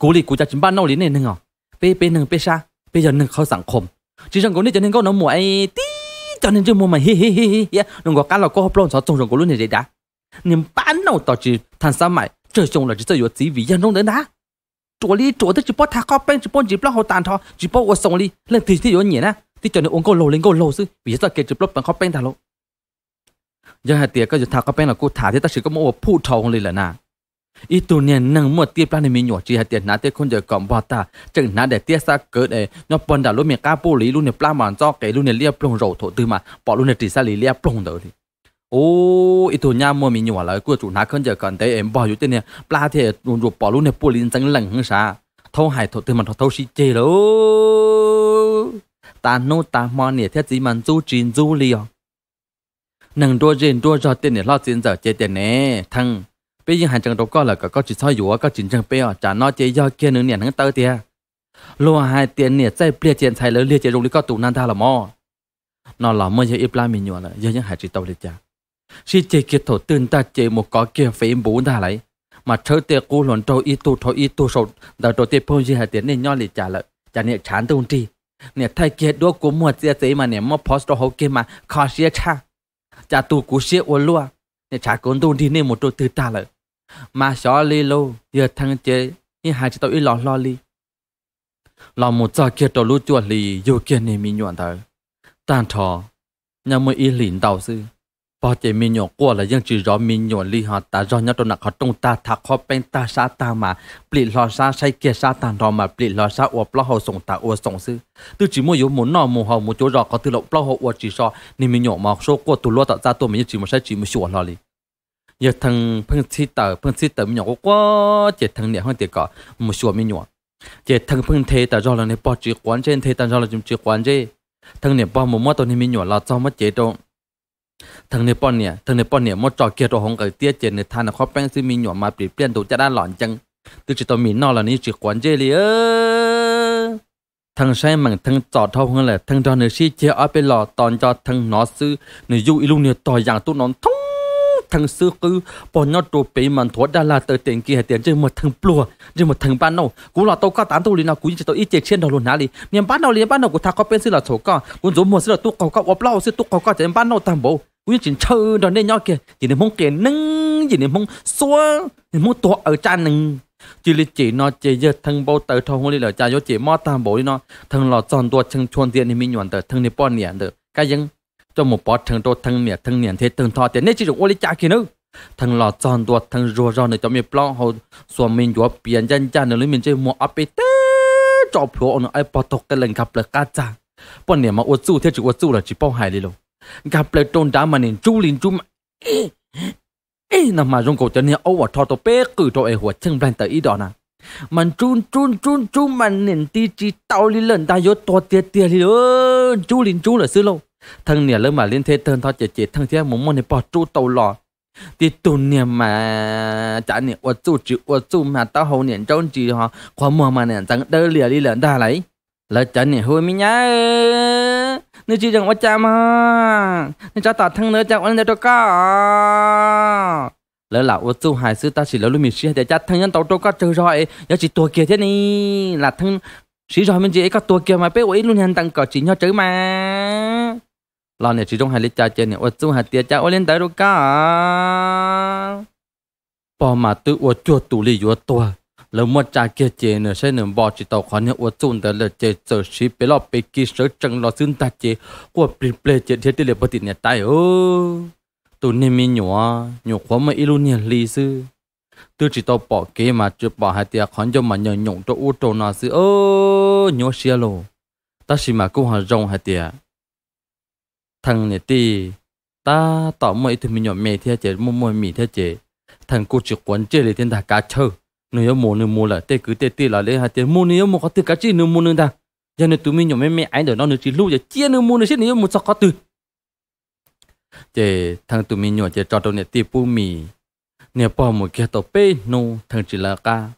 กูรีกูจะจิมบ้านนอกลิ้นนึงอ๋อเป้เป้หนึ่งเป้ชาเป้จนหนึ่งเข้าสังคมจีจังกูนี่จนหนึ่งก็น้องหมวยตีจนหนึ่งจะมัวมาเฮ้เฮ้เฮ้เฮ้นึงก็การเราก็ปล้นสอดจงจงกูรู้เนี่ยเด็ดดะนึ่งบ้านนอกต่อจีทันสมัยเจอจงเลยจีจะอยู่จีวียันตรงเดินนะตัวลีตัวที่จีป้อทักก็เป็นจีป้อจีปล้อเขาตานทอจีป้ออวดส่งลีเรื่องที่ที่อยู่เนี่ยนะที่จนหนึ่งองค์ก็โลเลงก็โลซึวีจะเกิดจีปล้อเป็นเขาเป็นทารุยังหาเตียก็จะทักก็เป็นเรากูถามที่ตั้งชื่อก็มัวพูดทองเลยแหละนะ ít tu niên nâng một tiệp lan mình nhỏ chỉ hạt tiền ná tiệp không giờ còn bỏ ta chừng ná để tiệp sa cỡ để nó bận đã luôn miệng cá bù lý luôn này plan màn cho cái luôn này liệp plong rổ thổ tư mà bỏ luôn này chỉ sa lý liệp plong đó ô ít tu nhà mua mình nhỏ lại của chủ ná giờ còn tới em bỏ vô trên này plan thì luôn rồi bỏ luôn này bù lý chẳng lằng hơn sa thâu hải thổ tư mà thâu xí chê lô ta nô ta mò nè thiết gì du chín du liều nâng đua rên đua rò tiền này lo tiền giờ chơi tiền nè thằng bây giờ hành trường độc có là có có chỉ soi dùa có chính trang bây giờ chả nói chỉ do kia nữa niệm hắn tới tia lúa hai tiền niệm chạy bia tiền chạy lỡ lia chạy rung đi có tụ nan tha là mò nó là mới giờ ít la mình nhua là giờ những hải chỉ tàu liệt cha si chế kia thổ tương ta chế một có kia phải im bún ta lại mà chơi tiền cú lần trâu ít tu thôi ít tu sầu đầu đầu tiên phong gì hải tiền nên nhau liệt cha lợi cha niệm chán tung đi niệm thay kia đua cú mua chia giấy mà niệm mua post đó hậu kia mà khó xia cha cha tu cú xia uốn lúa niệm chả cuốn tung tri nên một trâu tư ta lợi mà xó li lô giờ thằng chế như hai chị tao ít lo lo li lo một giờ kia tao lú chuột li yêu kia này mi nhọn thở tan thò nhà mới ít lìn tàu sư bỏ chế mi nhọn qua là dân chỉ rõ mi nhọn li họ ta do nhau tao nặc họ trong ta thạc họ bên ta sa ta mà bị lo sa say kia sa tan thò mà bị lo sa ủa lo họ sống ta ủa sống sư từ chỉ mua yếu muốn nọ mua họ một chỗ rõ có từ lộc lo họ ủa chỉ so nên mi nhọn mà số qua tụ lo tạo ra tụ mình chỉ một sai chỉ một sủa lo li giờ thằng phân sĩ tờ phân sĩ tờ nhỏ quá chỉ thằng này không tiền cả một số mình nhỏ chỉ thằng phân thế tờ do là này bỏ chỉ quan trên thế tờ do là chúng chỉ quan chứ thằng này bỏ một mất tôi mình nhỏ là cho mất chế đâu thằng này bỏ này thằng này bỏ này mất trò kia rồi không cái tiếc chế này thằng nó khó bén xí mình nhỏ mà bị biến tụ chả đã lỏn chân từ chỉ tôi mình nó là này chỉ quan chứ liền thằng sai mảng thằng trò thâu hơn là thằng trò nơi si chế ở bên lò tòn cho thằng nó sư nơi du ilu này tòi dạng tụ nó thông thằng sư cứ bỏ nhau đồ bể mà thua đa là tờ tiền kia tiền chơi một thằng plua chơi một thằng bán đầu cú là tao cá tán tao liền nào, cú chỉ tao ít chết trên đầu luôn nà đi miền bán đầu liền bán đầu của thằng có bên sư là thổ cả cú dùng một sư là tu cầu cả ốp lao sư tu cầu cả tiền bán đầu tam bộ cú chỉ chơi đó nên nhau kia chỉ nên mong kiện nâng chỉ nên mong xóa nên mong to ở cha nâng chỉ lý chỉ nó chỉ giờ thằng bao tờ thằng hôn lý là cha yo chỉ mò tam bộ đi nó thằng lọ tròn tua thằng chuồn tiền thì mình nhọn tờ thằng này bỏ nè được cái gì cho một bỏ thằng đồ thằng mẹ thằng miệng thế từng thọ tiền nên chỉ được ô lý cha kia nữa thằng lò tròn đuột thằng rùa rò này cho mình plong hồ xua mình chúa biển dân cha nữa lấy mình chơi mua áp bê tê cho phố nó ai bỏ tóc cái lần gặp lại cá cha bọn mà ô chú thế chỉ ô chú là chỉ bao hài đi lô. gặp lại trôn đá mà nên chú liền chú mà ấy nằm mà rong cổ chân này ô ở thọ tổ bé cử cho ai หัว chân bàn tới ý đó nè mình chun chun chun chun mình nên ti chỉ tao đi lần ta vô to đi luôn chú liền chú là xưa thằng nè lớn mà liên thế thân thọ chết chết thằng thế mồm mồm này bỏ chú tàu lò thì tụ nè mà chả nè ở chú chữ ở chú mà tao hầu nè trong chữ họ qua mua mà nè chẳng đỡ lìa đi lợn ta lấy là chả nè hôi mi nhá nếu chỉ rằng ở cha mà nếu cha tao thằng nữa cha ăn để cho cả, lỡ là ô tô hải sư ta chỉ lỡ luôn mình xe để cha thằng nhân tàu trâu có chơi rồi giờ chỉ tua kia thế này là thằng sĩ rồi mình chỉ có tua kia mà bé ấy luôn hành tăng cỏ chỉ nhau chơi mà là nè chỉ trong hai lít trà chén, nè ô hai hạt tiệt cha ô lên đại rồi cả bỏ mà tự ô chua tủ lì ô tua lâu mất cha kia chén, nè sẽ nè bỏ chỉ tàu khoan nè ô chú đại là chế sở sĩ bế lọ bế kì sở chân lọ xương ta chế ô bì bê chế thế tí lệ bất tị nè tay ô tụ nè mi nhỏ nhỏ khóa mà ilu nè lì sư tôi chỉ tàu bỏ kế mà chưa bỏ hai tia khoan cho mà nhờ nhộng cho ô trâu nà sư ô nhỏ xia lô ta xì mà cũng hà rong hai tia thằng này tì ta tạo mấy thì mình nhỏ mẹ thế chế mua mua mì thế chế thằng cô chỉ quấn chơi để thiên thằng cá chơi nếu yêu mua nếu mua là tê cứ tê tê là lấy hai tiền mua nếu mua có tiền cá chi nếu mua nữa ta giờ nếu tụi mình nhỏ mẹ mẹ ai đó nó nếu chỉ lưu giờ chia nếu mua nếu chết nếu mua sao có từ chế thằng tụi mình nhỏ chế trò đâu này tê bu mì nếu bỏ một cái tàu bê nô thằng chỉ là cá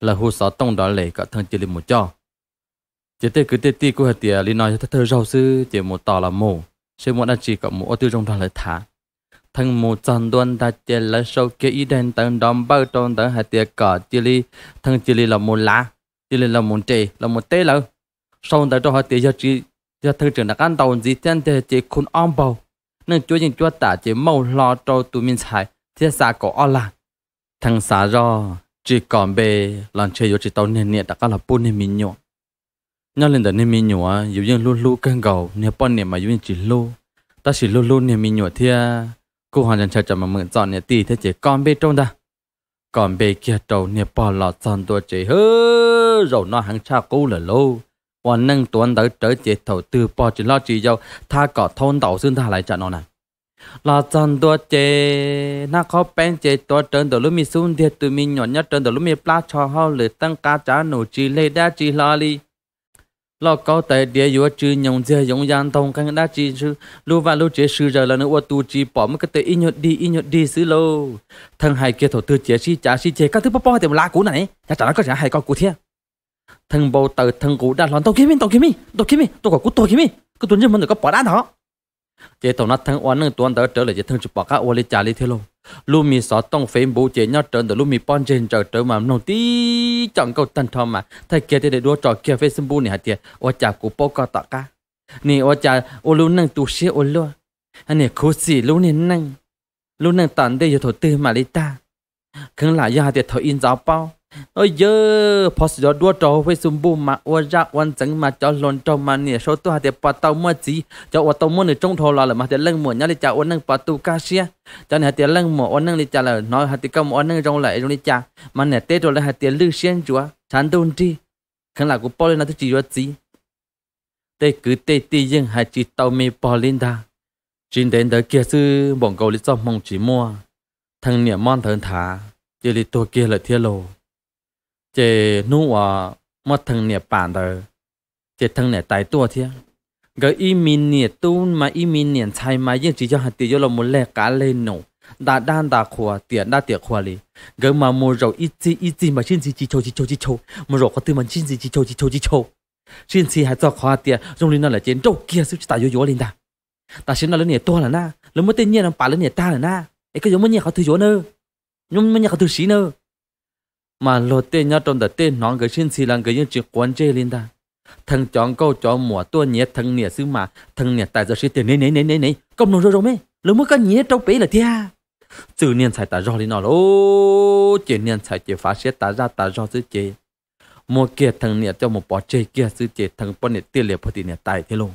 là hồ sọ tông đó lệ cả thằng chỉ là một cho chế tê cứ tê tê cô hai tiền lấy nói thằng thơ rau sư chế một tàu là mồ sẽ muốn đặt chỉ có một tiêu trong đoàn lời thả thằng một trận đoàn đã tiền là sâu kia ý đen tầng đom bao tròn tầng hai tiền cỏ chỉ li thằng chỉ li là một lá chỉ li là một trẻ là một tê lâu sau đó cho họ tiền cho chỉ cho thằng trưởng đã ăn tàu gì tiền thì chỉ khôn âm bầu nên chúa nhìn chúa tả chỉ màu lo cho tu mình xài thiết xa cổ o là thằng xa ro chỉ còn bề lần chơi cho chỉ tàu nền nè đã có là buôn nên mình nhộn nhớ lên đó nên minh nhổ dù như luôn luôn căng gầu nhà bọn này mà dù như chỉ lô ta chỉ luôn luôn nhà mình nhổ thì à, cô hoàn chân chờ chờ mà mượn chọn nhà tì thế chỉ còn bê trong ta còn bê kia trâu nhà bỏ lọ chọn tôi chỉ hơ rồi nó hàng cha cô là lô còn nâng tuấn tới trở chế thầu từ bỏ chỉ lo chỉ dâu tha cỏ thôn đầu xương tha lại chọn nó này là chọn tôi chế na có bên chế tôi trơn đầu lúc mình xuống thì tụi mình nhỏ nhất trơn đầu lúc mình pla cho họ lửa tăng cá chả nổ chỉ lê đa chỉ lo li lo cao tài địa yếu chữ nhung dễ dùng giang thông căng đa chỉ sư lu và lu chế sư giờ là nữa tu chỉ bỏ mấy cái tệ in nhột đi in nhột đi xứ lô thằng hai kia thổ tư chế sĩ trả sĩ chế các thứ bắp bò thì lá cũ này nhà trả nó có trả hai con cụ thiệt thằng bầu tờ thằng cũ đã lon tàu kiếm mi tàu kiếm mi tàu kiếm mi tàu có cụ tàu kiếm mi cứ tuấn chứ mình được có bỏ đá đó chế tàu nát thằng oan nó tuấn tới trở lại chế thằng chụp bỏ cá oan lấy trả lấy thế luôn lúc mình xó tông phế bố chế nhau trơn từ lúc mình bon trên trở trở mà nông tí chọn câu tân thọ mà thay kia thì để đua trò kia facebook này hả tiệt ô chả cụ bố co tọt cả nè ô chả ô lúc năng tu sĩ ô lúa anh nè khú xì lúc nè năng lúc năng tận đây giờ thổ tư mà lấy ta khứng lại giờ hả tiệt thổ in giáo bao ôi giờ post giờ đua trò với sum bu mà ô ra quan chẳng mà cho lon cho mà nè số tôi hạt bà tàu mơ chỉ cho ô tàu mơ nè trong thò là là mà hạt lăng mùa nhá đi chả ô năng bà tu ca xia cho nên hạt lăng mùa ô năng đi chả là nói hạt công ô năng trong lại trong đi chả mà nè tết rồi là hạt lư xiên chúa chán đôn đi khăn là của bỏ lên nó chỉ cho gì, tết cứ tết tết dân hạt chỉ tàu mê bỏ lên ta trên đến đó kia sư bọn cầu lý do mong chỉ mua thằng nè mon thần thả chỉ lý tôi kia là thiên lầu chế nu à mà thằng nè bản đời chế thằng nè tài tua thế cái ý mìn nè tu mà ý mìn nè chạy mà yên chỉ cho hạt tiền cho là một lẹ cá lên nổ đã đan đã khoa tiền đã tiền khoa đi cái mà mua rồi ít gì ít gì mà xin gì chỉ châu chỉ châu chỉ châu mua rồi có tư mà xin gì chỉ châu chỉ châu chỉ châu xin gì hạt cho khoa tiền dùng lên nó là chiến đâu kia sức tài vô vô lên ta ta xin nó lên nè to là na lớn mới tên nhiên là bà lên nè ta là na ấy cái giống mới nhẹ khó thứ chỗ nơ nhưng mới nhẹ khó thứ xí nơ mà lô tê nhá trong đợt tê nón gửi xin xì lăng gửi những chuyện quan chê lên ta thằng chọn câu cho mùa tua nhẹ thằng nhẹ xứ mà thằng nhẹ tài giờ xí tiền nấy nấy nấy nấy nấy công nông rồi rồi mấy lúc mới có nhẹ trâu bể là thia chữ niên xài ta rồi lên nó lô chữ niên xài chữ phá xét ta ra ta rồi xứ chế một kia thằng nhẹ cho một bó chê kia xứ chế thằng bó nhẹ tia liệt phải tiền nhẹ tài thế luôn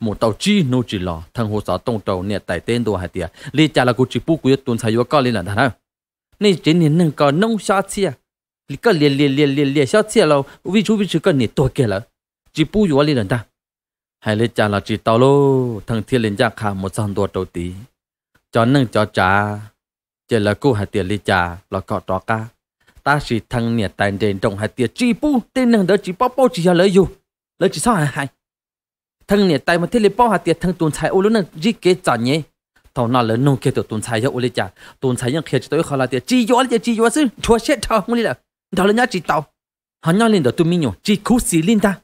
một tàu chi nô chỉ lò thằng hồ sáu tông tàu nhẹ tài tên đồ hải tiệt li cha là cô chỉ phu của tuần xài vô có lên là thằng nào trên nền nông cái cái chú chú chỉ 那今年能搞弄下去啊？你搞连连连连连下去了，为出为出个你多给了，只不如我哩人哒。hay lấy cha là chỉ tao lô thằng thiên lên cha khả một sang đua đầu tí cho nâng cho cha chỉ là cô hai tiền lấy cha là có đó cả ta chỉ thằng nhà tài đền trong hai tiền chỉ bu tên nâng đó chỉ bao bao chỉ cho lấy dù lấy chỉ sao hai hai thằng nhà tài mà thiên lấy bao hai tiền thằng tuần sai ô luôn nâng chỉ kế trả nhé tao na lớn nông kia tụi tuần sai yêu lịch cha tuần sai những kia chỉ tao khó là tiếc chỉ yêu lấy chỉ yêu xin chúa sẽ thao không lấy là đó là nhá chỉ tao hắn nhá lên đó tụi mình nhổ chỉ cứu xí linh ta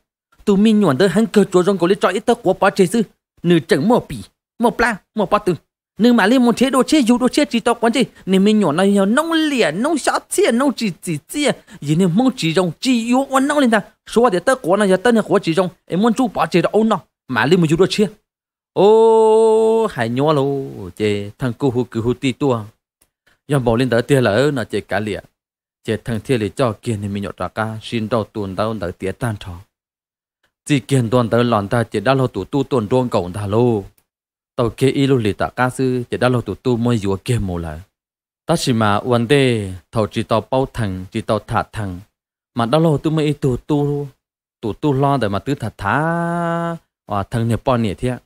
tụi mình nhổ đó hắn cơ chúa rong cổ lịch cho ít tao quá bá chế sư nửa chừng mua bì mua pla mua bá từng nửa mà lên một chế đồ chế yếu đồ chế chỉ tao quan chế nên mình nhổ này nhổ nông liền nông sao chia nông chỉ chỉ chia gì nên mong chỉ rong chỉ yếu quan nông lên ta số tiền tao quá này giờ tao này quá chỉ rong em muốn chú bá chế đó ôn nó mà lên một chú đồ chế ô hải nhua lô chị thằng cô hú cứ hú ti tua yam bảo lên đỡ tia lỡ nó chị cả lìa chị thằng tia lì cho kiên thì mình nhọt ra ca xin đầu tuần đầu đỡ tia tan thọ chỉ kiên tuần đỡ lòn ta chị đã lo tu tu tuần đuông cổng ta lô tàu kia y lô lì tạ ca sư chị đã lo tu tu mới dùa kia mồ lại ta chỉ mà vấn đề thầu chỉ tàu bao thằng chỉ tàu thả thằng mà đã lo tu mới tu tu tu tu lo để mà tứ thả thả à thằng này bao nhiêu thế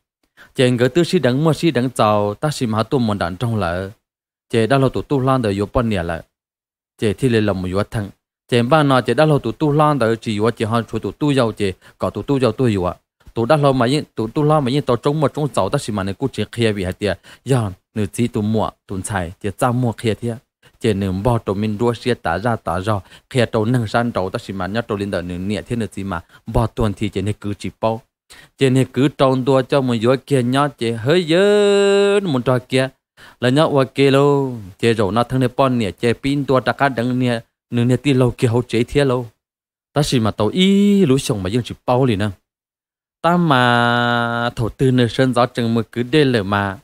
chị ngỡ tư sĩ đắng mua sĩ đắng giàu ta sĩ mà tu mòn đàn trong lỡ chị đã lo tụ tu lan đời yếu bao nhiêu lỡ chị thì lấy lòng một yếu thằng chị ba nó chị đã lo tụ tu lan đời chỉ yếu chị hòn chuột tụ tu giàu chị có tụ tu giàu tu yếu tụ đã lo mà yên tụ tu lan mà yên tao trống một trống giàu ta sĩ mà này cũng chỉ kia bị hạt tiền giờ nửa chỉ tụ mua tụ xài chị ra mua kia thiệt chị nửa bao tụ mình đua xe tả ra tả ra kia tụ năng san tụ ta sĩ mà nhớ tụ lên đời nửa nhẹ thế nửa gì mà bao tuần thì chị này cứ chỉ bao chị này cứ trông tua cho một gió kia nhá chị hơi dơ một trò kia là nhá qua kia lâu chị rổ nó thằng này bọn nè chị pin tua đặc cá đằng nè nương nè ti lâu kia hậu chế thiệt lâu ta chỉ mà tàu y lũ sông mà dương chỉ bao liền nè ta mà thổ tư nơi sơn gió chừng mà cứ đê lở mà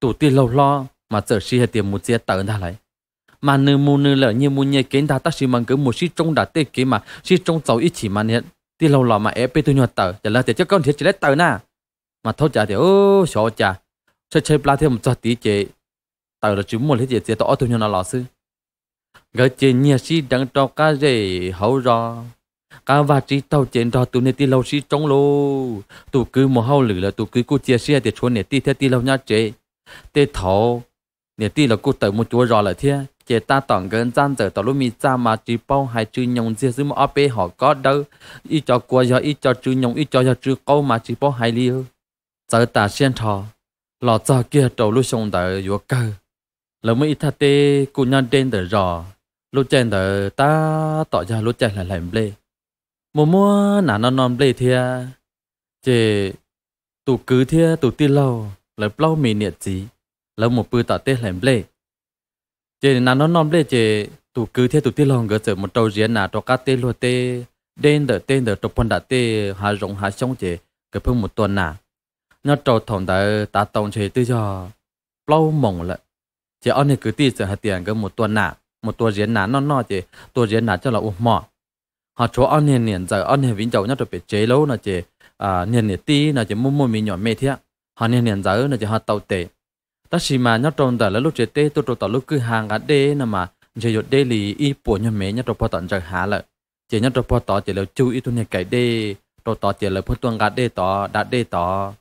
tủ ti lâu lo mà sợ si hệ tiền một chia tờ ra lại mà nương mu nương lở như mu nhẹ kiến ta ta chỉ mà cứ một si trong đã tê kế mà si trong tàu ít chỉ mà hiện thì lâu lò mà ép tôi nhờ tờ chả là thì chắc con thiệt chỉ lấy tờ na mà thôi chả thì ô sợ chả chơi chơi pla thêm một trò tí chế tờ là chúng một hết chế tỏ tôi nhờ nó lò sư gỡ chế nhà si đang trò cá rể hậu rò cá và chỉ tàu chế rò tụi này ti lâu si trông lô tụi cứ một hậu lử là tụi cứ cô chia sẻ thì chuẩn này ti theo ti lâu nhá chế tê thầu này ti là cô tờ một chúa rò lại thế chế ta tỏng gần gian giờ tỏ lúc mi ra mà chỉ bao hai chữ nhông dễ dư mà ở họ có đâu y cho qua giờ y cho chữ nhông y cho giờ chữ câu mà chỉ bao hai liu giờ ta xuyên thò lọ cho kia đầu lúc xong tờ vừa cơ lỡ mới thà tê cụ nhân đen tờ rò lúc chen tờ ta tỏ ra lúc chen là làm lê mùa mua nà non non lê thia chế tụ cứ thia tụ ti lâu lỡ bao mi niệm gì lỡ một bữa tạ tê làm lê chỉ là nó nom lên chỉ tụ cứ thế tụ tiết lòng gỡ trở một trâu riêng là cho cá tê lúa tê đen đỡ tên đỡ trong phần đã tê hà rộng hà sông chỉ cái phương một tuần nà nó trâu thông đã ta tông chỉ tư cho lâu mộng lận chỉ ăn thì cứ tì giờ hạt tiền cái một tuần nà một tuần riêng nà nó nó chỉ tuần riêng nà cho là uổng mỏ họ chúa ăn hiền hiền giờ ăn hiền vĩnh châu nhất rồi bị chế lâu là chỉ à hiền hiền tí là chỉ mua mua mì nhỏ mê thiệt họ hiền hiền giờ là chỉ họ tàu tệ ta chỉ mà nhớ trong đó là lúc chế tê tôi trong lúc cứ hàng cả đê nè mà chỉ dột đê lì y bộ nhớ mẹ nhớ trong bao tận chẳng hà lợ chỉ nhớ trong bao tỏ chỉ là chú ý tôi nhớ cái đê trong tỏ chỉ là bao tuần cả đê tỏ đã đê tỏ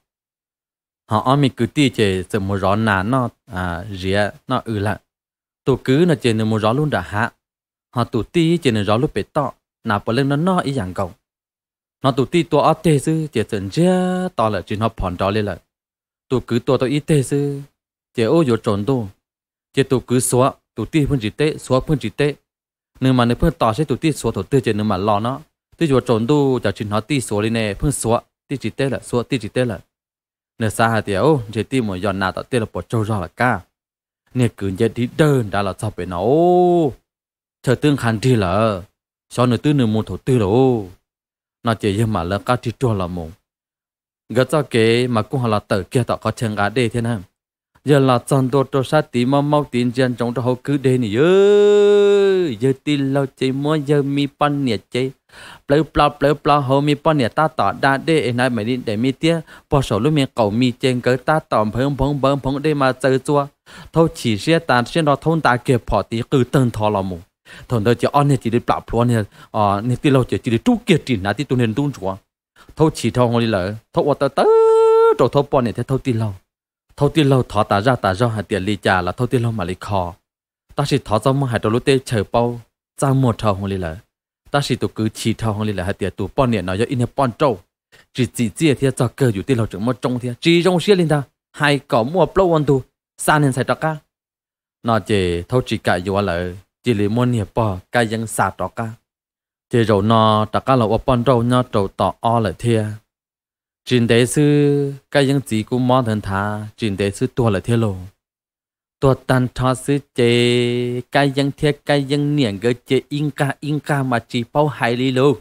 họ ôm mình cứ ti chỉ sự một rõ nà nó à rìa nó ừ lợ tôi cứ là chỉ nên một rõ luôn đã hạ họ tụ ti chỉ nên rõ lúc bị tọ nà bỏ lên nó nó ý dạng cộng nó tụ ti tôi ở tê sư chỉ sần chia tỏ là chỉ nó phòn đó lên lại tôi cứ tôi tôi ý tê sư chế ô yo tròn đô chế tụ cứ xóa tụ ti phân chỉ tế xóa phân chỉ tế nhưng mà nếu phân tỏ sẽ tụ ti xóa thổ tư chế nhưng mà lo nó ti yo tròn đô cho chính họ ti xóa lên nè phân xóa ti chỉ tế là xóa ti chỉ tế là nếu xa hạt tiêu chế ti một giòn nào tạo tế là bỏ trâu ra là ca nè cứ chế đi đơn đã là sao phải nó chờ tương khăn đi là sau nửa tư nửa một thổ tư rồi nó chỉ nhưng mà là ca chỉ trò là mùng gật cho kế mà cũng là tự kia tạo có chân gà đê thế nào ยาลาจันโตโตสัติมาเมาตินเจนจงทหกเดนี่เยอะยติเราเจมัวยมีปันเนียใจเปล่าเปล่าเปล่าเปลาเฮมีปันเนียตาต่อดาเดเอ็นไอไม่ดินต่มีเตี้ยพอสอลุเมียเก่ามีเจงเกิดตาต่อเพิ่มเพิ่งเพิ่มเพิ่งได้มาเจอจัวเท่าฉีเสียตาเสียนเราท่อตาเก็บพอตีคือตึงทอลามูทนเดจะอ่อนเนี่ยจีดีปลับพลวเนี่ยอ่อนี่ที่เราจจีดีุกเกียรตินะที่ตุนเห็นตุนจัวเท่าฉีทองเลยเหรอเท่าวัตเตอร์ตัวเท่าปอนเนี่ยเท่าตีเรา thâu tiêu lâu thọ ta ra ta ra hạt tiền ly trà là thâu tiêu lâu mà lì khó ta chỉ thọ trong một hạt đồ lúa tê chờ bao trang một thầu hông lì lợ ta chỉ tụ cứ chỉ thầu hông lì lợ hạt tiền tụ bọn nè nói cho in bọn trâu chỉ chỉ chia thì cho cơ dù tiêu lâu trưởng một trong thì chỉ trong xe lên ta hai có mua plau ăn tu san nên sai đó cả nó chỉ thâu chỉ cả dù lợ chỉ lì mua nè bò cái dân sa đó cả chỉ rồi nó tất cả là bọn trâu nhau trâu tỏ o lại thiệt chuyện đấy sư cái những gì cũng mong thần thà chuyện đấy sư tua là thế lộ tua tan cho sư chế cái những thiệt cái những niệm cái chế in ca in ca mà chỉ bao hai lý lâu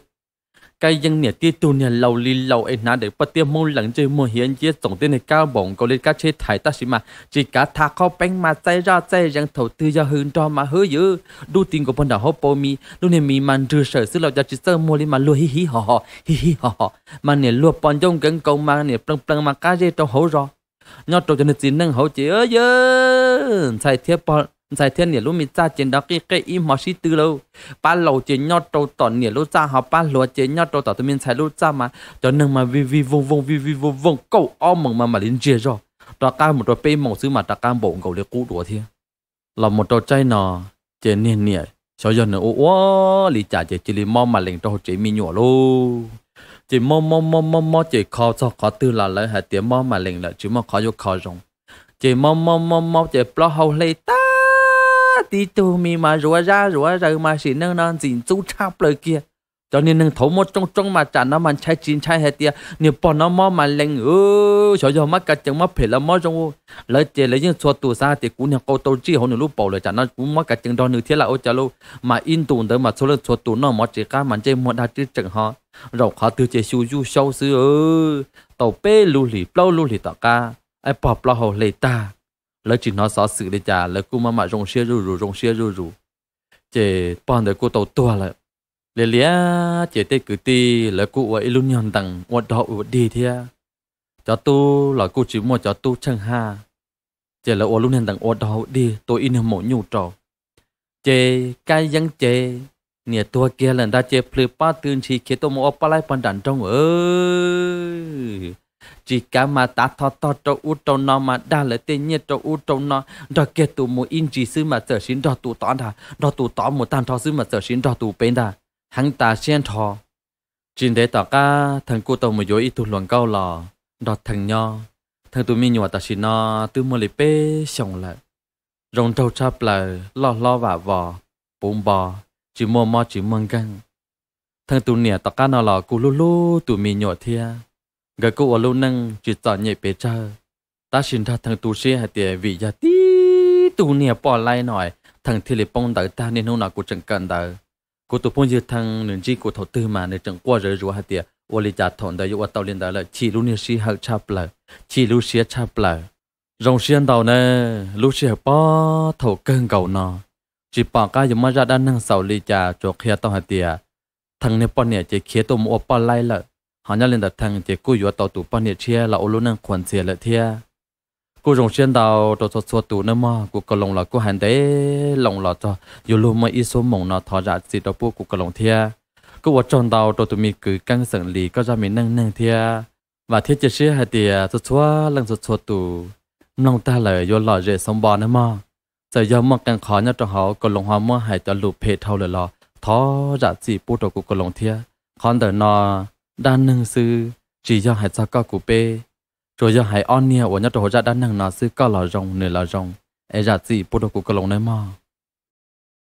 cái dân nè tia tu nè lâu li lâu ấy nà để bắt tiêm môn lẫn chơi mua hiến chia tổng tiền này cao bổng có lên các chế thái ta xí mà chỉ cả thà khó bánh mà xây ra xây rằng thầu tư cho hơn cho mà hứa dữ đu tiền của bọn đảo hô bô mi lúc này mi man trừ sở sức lâu cho chỉ sơ mua lên mà lùa hí hi hò hò hi hi hò hò mà nè lùa bọn trong gần cầu mà nè plăng plăng mà cá dê trong hố rồi nhọt trâu cho nên chỉ nâng hậu chỉ ơi ơi sai thiếp bọn giải thiên nỉa lúc mi cha chiến đó cái cái im họ xí tư lâu ba lầu chiến nhau trâu tỏ nỉa lúc cha họ ba lúa chiến nhau trâu tỏ tụi mình sai lúc cha mà cho nên mà vi vi vong vong vi vi vong vong, cậu om mừng mà mà lên chia rồi đó ca một đôi pe mỏng xứ mà đó ca bộ cầu để cú đùa thiên là một trò chơi nọ trên nỉa nỉa sau giờ nữa ô lý trả chỉ chỉ lý mò mà lên trâu chỉ mi nhỏ luôn chỉ mò mò mò mò mò chỉ khó cho khó tư là lấy hai tiếng mò mà lên là chỉ mò khó vô khó rồng chỉ mò mò mò mò chỉ plot hậu lấy ta tí tu mi mà rửa ra rửa rồi mà xịn nâng nâng dịn chú chạp lời kia cho nên nâng thấu một trong trong mà chả nó mà chạy chín chạy hết tia nếu bỏ nó mò mà lên ư cho cho mắt cả chẳng mắt phải là mò trong ô lời chè lấy những số tù xa thì cũng nhà câu tàu chi hồn lúc bầu lời chả nó cũng mắt cả chẳng đo nửa thế là ô chả lâu mà in tù đó mà số lượng số tù nó mà chỉ cá mà chơi một đa chứ chẳng họ rồi họ từ chơi siêu du sâu xứ, ư tàu bê lưu lì bao lưu lì tàu ca ai bỏ bao hồ lì ta lỡ chỉ nó xóa sự để trả lỡ cô mà mà rong xe rù rù rong xe rù rù chị bọn đời cô tàu tua lại lẽ lẽ chị tê cứ ti lỡ cô ở luôn nhon tặng ngọt đỏ ngọt đi thế cho tu là cô chỉ mua cho tu chẳng ha chị lỡ luôn nhon tặng ngọt đỏ đi tôi in mổ nhu trò chị cái dân chị nè tua kia lần ra chị phơi pa tương chi kia tôi mua ở palai bàn đàn trong ơi chỉ cả mà ta thọ thọ cho u cho nó mà đa lợi tê nhiệt cho u cho nó đó kia tụ mù in chỉ sư mà sở xin đó tụ tỏ đà đó tụ tỏ mù tan thọ sư mà sở xin đó tụ bên đà hắn ta xen thọ chỉ thế tỏ ca thần cô tàu mù dối ít tụ luận câu lò đó thần nho thần tụ mi nhọ ta xin nó tư mù lì bê xong lại rồng trâu chắp lại lo lo và vò bùm bò chỉ mua mò chỉ mừng căng thần tụ nè tỏ ca nó lò cú lú lú tụ mi nhọ thia gà cô ở lâu nâng chỉ tỏ nhẹ bế cha ta xin ra thằng tu sĩ hay tiền vị gia tí tu nia bỏ lại nổi thằng thì lệ bông đợi ta nên hôm nào cũng chẳng cần đợi cô tu bông dư thằng nên chỉ cô thầu tư mà nên chẳng qua rồi rồi hay tiền ô lì giả thọn đợi ô tàu lên đợi là chỉ lúc nè sĩ hậu cha lại chỉ lúc sĩ chạp lại rồng xiên đầu nè lúc sĩ bỏ thầu cơn cầu nọ chỉ bỏ cái gì mà ra đang năng sầu lì giả cho khía tao hay tiền thằng nia bỏ nè chỉ khía tôi mua bỏ lại lại หายาเล่นแต่ทางเจ้ากูอยู่ต่อตัวป้นเนี่ยเชียเราอุลุนังขวัญเสียเลยเทียกูจงเชียนดาวตัวสดสดตัวเนื้อมากูกระลงหลอดกูหันเด้ลงหลอดจ้อยู่ลุมมาอีสมมงนอทอจัดสิตอวพวกกูก็ลงเทียกูว่าจนดาวตัวตุมีกือกังสังหลีก็จะมีนั่งนั่งเทียว่าเทียจะเชื่อหาเตียสดชัวลังสดชัวตู่น้องตาเลยยนหลอดเจสมบอลเนื้อมอจะยอมมอกังขอเนี่ยตัวเขากะลงหัวมื่อหายจะหลุดเพทเท่าเลยหลอทอจัดสิปูตัวกูกระลงเทียคอนเดอร์นอ đan nâng sư chỉ do hạt sao cao của bê rồi do hạt on nia của nhát trổ ra đan nâng nó sư cao lò rồng nửa lò rồng ai ra gì bút đồ của cơ lồng nơi mò